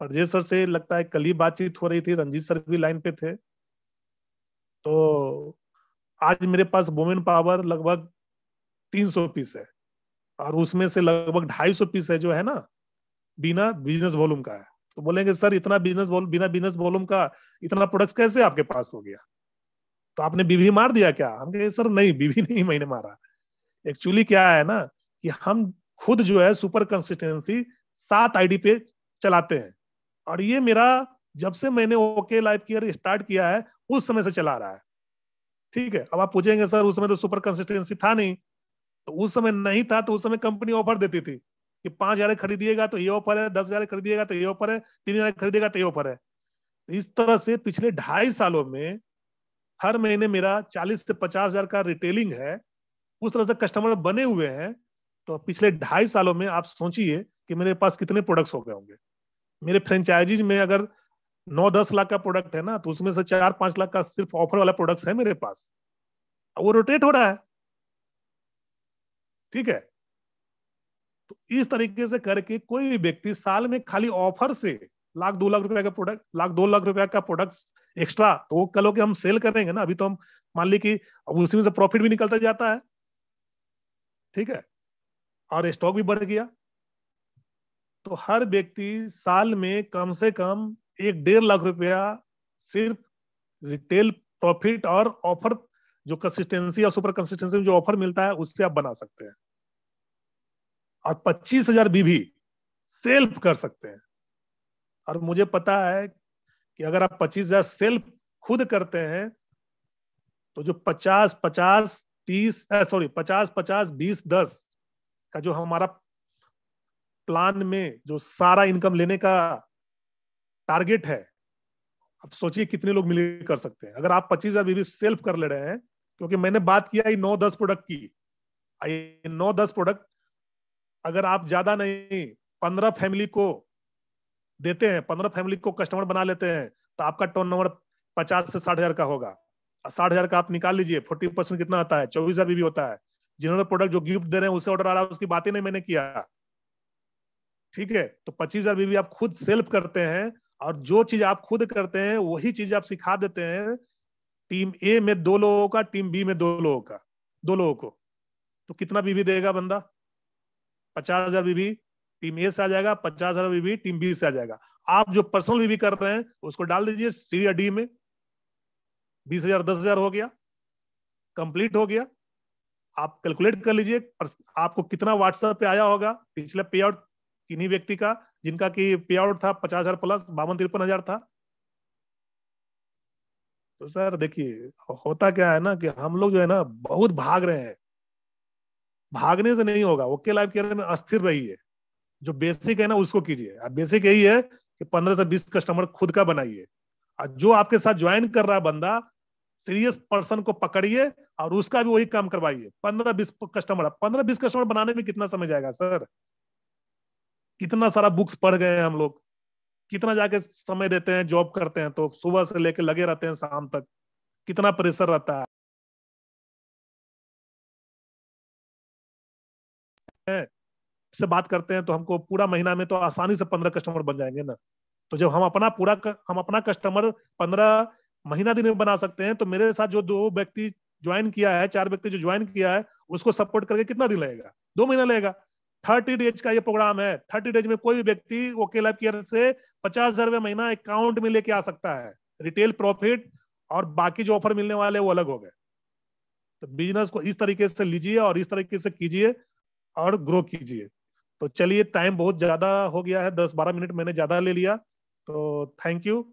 परजेश सर से लगता है कल ही बातचीत हो रही थी रंजीत सर भी लाइन पे थे तो आज मेरे पास वोमेन पावर लगभग 300 पीस है और उसमें से लगभग 250 पीस है जो है ना बिना बिजनेस वॉल्यूम का है तो बोलेंगे सर इतना बिजनेस बिना बिजनेस वॉल्यूम का इतना प्रोडक्ट कैसे आपके पास हो गया तो आपने बीवी मार दिया क्या हम कहे सर नहीं बीवी नहीं मैंने मारा एक्चुअली क्या है ना कि हम खुद जो है सुपर कंसिस्टेंसी सात आईडी पे चलाते हैं और ये मेरा जब से मैंने ओके लाइव केयर स्टार्ट किया है उस समय से चला रहा है ठीक है अब आप पूछेंगे सर उस समय तो सुपर कंसिस्टेंसी था नहीं तो उस समय नहीं था तो उस समय कंपनी ऑफर देती थी कि पांच हजार खरीदिएगा तो ये ऑफर है दस हजार खरीदिएगा तो ये ऑफर है तीन हजार खरीदिएगा तो ये ऑफर है इस तरह से पिछले ढाई सालों में हर महीने मेरा चालीस से पचास हजार का रिटेलिंग है उस तरह से कस्टमर बने हुए हैं तो पिछले ढाई सालों में आप सोचिए कि मेरे पास कितने प्रोडक्ट्स हो गए होंगे मेरे फ्रेंचाइजीज में अगर नौ दस लाख का प्रोडक्ट है ना तो उसमें से चार पांच लाख का सिर्फ ऑफर वाला प्रोडक्ट है मेरे पास वो रोटेट हो रहा है ठीक है तो इस तरीके से करके कोई भी व्यक्ति साल में खाली ऑफर से लाख दो लाख रुपया का प्रोडक्ट लाख दो लाख रुपया का प्रोडक्ट एक्स्ट्रा तो वो कलो कि हम सेल करेंगे ना अभी तो हम मान ली कि उसी में से प्रॉफिट भी निकलता जाता है ठीक है और स्टॉक भी बढ़ गया तो हर व्यक्ति साल में कम से कम एक डेढ़ लाख रुपया सिर्फ रिटेल प्रॉफिट और ऑफर जो कंसिस्टेंसी और सुपर कंसिस्टेंसी में जो ऑफर मिलता है उससे आप बना सकते हैं और पच्चीस हजार भी सेल्फ कर सकते हैं और मुझे पता है कि अगर आप पच्चीस हजार सेल्फ खुद करते हैं तो जो पचास पचास तीस सॉरी पचास पचास बीस दस का जो हमारा प्लान में जो सारा इनकम लेने का टारगेट है अब सोचिए कितने लोग मिल कर सकते हैं अगर आप पच्चीस हजार बीबी सेल्फ कर ले रहे हैं क्योंकि मैंने बात किया नौ दस प्रोडक्ट की नौ दस प्रोडक्ट अगर आप ज्यादा नहीं पंद्रह फैमिली को देते हैं पंद्रह फैमिली को कस्टमर बना लेते हैं तो आपका टर्न नंबर पचास से साठ हजार का होगा साठ हजार का आप निकाल लीजिए फोर्टी परसेंट कितना आता है चौबीस हजार होता है जिन्होंने प्रोडक्ट जो गिफ्ट दे रहे हैं उससे ऑर्डर आ रहा है उसकी बात ही नहीं मैंने किया ठीक है तो पच्चीस हजार बीवी आप खुद सेल्फ करते हैं और जो चीज आप खुद करते हैं वही चीज आप सिखा देते हैं टीम ए में दो लोगों का टीम बी में दो लोगों का दो लोगों को तो कितना बीबी देगा बंदा पचास हजार बीबी टीम ए से आ जाएगा पचास हजार बीबी टीम बी से आ जाएगा आप जो पर्सनल बीबी कर रहे हैं उसको डाल दीजिए सी या डी में बीस हजार दस हजार हो गया कंप्लीट हो गया आप कैलकुलेट कर लीजिए आपको कितना व्हाट्सएप पे आया होगा पिछले पे आउट इन्हीं व्यक्ति का जिनका की पे आउट था पचास हजार प्लस बावन तिरपन हजार था तो सर देखिए होता क्या है ना कि हम लोग जो है ना बहुत भाग रहे हैं भागने से नहीं होगा ओके लाइफ केयर में अस्थिर रही है जो बेसिक है ना उसको कीजिए अब बेसिक यही है कि पंद्रह से बीस कस्टमर खुद का बनाइए और जो आपके साथ ज्वाइन कर रहा है बंदा सीरियस पर्सन को पकड़िए और उसका भी वही काम करवाइए पंद्रह बीस कस्टमर पंद्रह बीस कस्टमर बनाने में कितना समय जाएगा सर कितना सारा बुक्स पढ़ गए हैं हम लोग कितना जाके समय देते हैं जॉब करते हैं तो सुबह से लेकर लगे रहते हैं शाम तक कितना प्रेशर रहता है से बात करते हैं तो हमको पूरा महीना में तो आसानी से पंद्रह कस्टमर बन जाएंगे ना तो जब हम अपना पूरा हम अपना कस्टमर पंद्रह महीना दिन में बना सकते हैं तो मेरे साथ जो दो व्यक्ति ज्वाइन किया है चार व्यक्ति जो ज्वाइन किया है उसको सपोर्ट करके कितना दिन लगेगा दो महीना लगेगा थर्टी डेज का ये प्रोग्राम है थर्टी डेज में कोई भी व्यक्ति वो लाइफ केयर से पचास हजार रुपये महीना अकाउंट में लेके आ सकता है रिटेल प्रॉफिट और बाकी जो ऑफर मिलने वाले वो अलग हो गए तो बिजनेस को इस तरीके से लीजिए और इस तरीके से कीजिए और ग्रो कीजिए तो चलिए टाइम बहुत ज्यादा हो गया है दस बारह मिनट मैंने ज्यादा ले लिया तो थैंक यू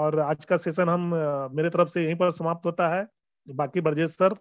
और आज का सेशन हम मेरे तरफ से यहीं पर समाप्त होता है बाकी ब्रजेश सर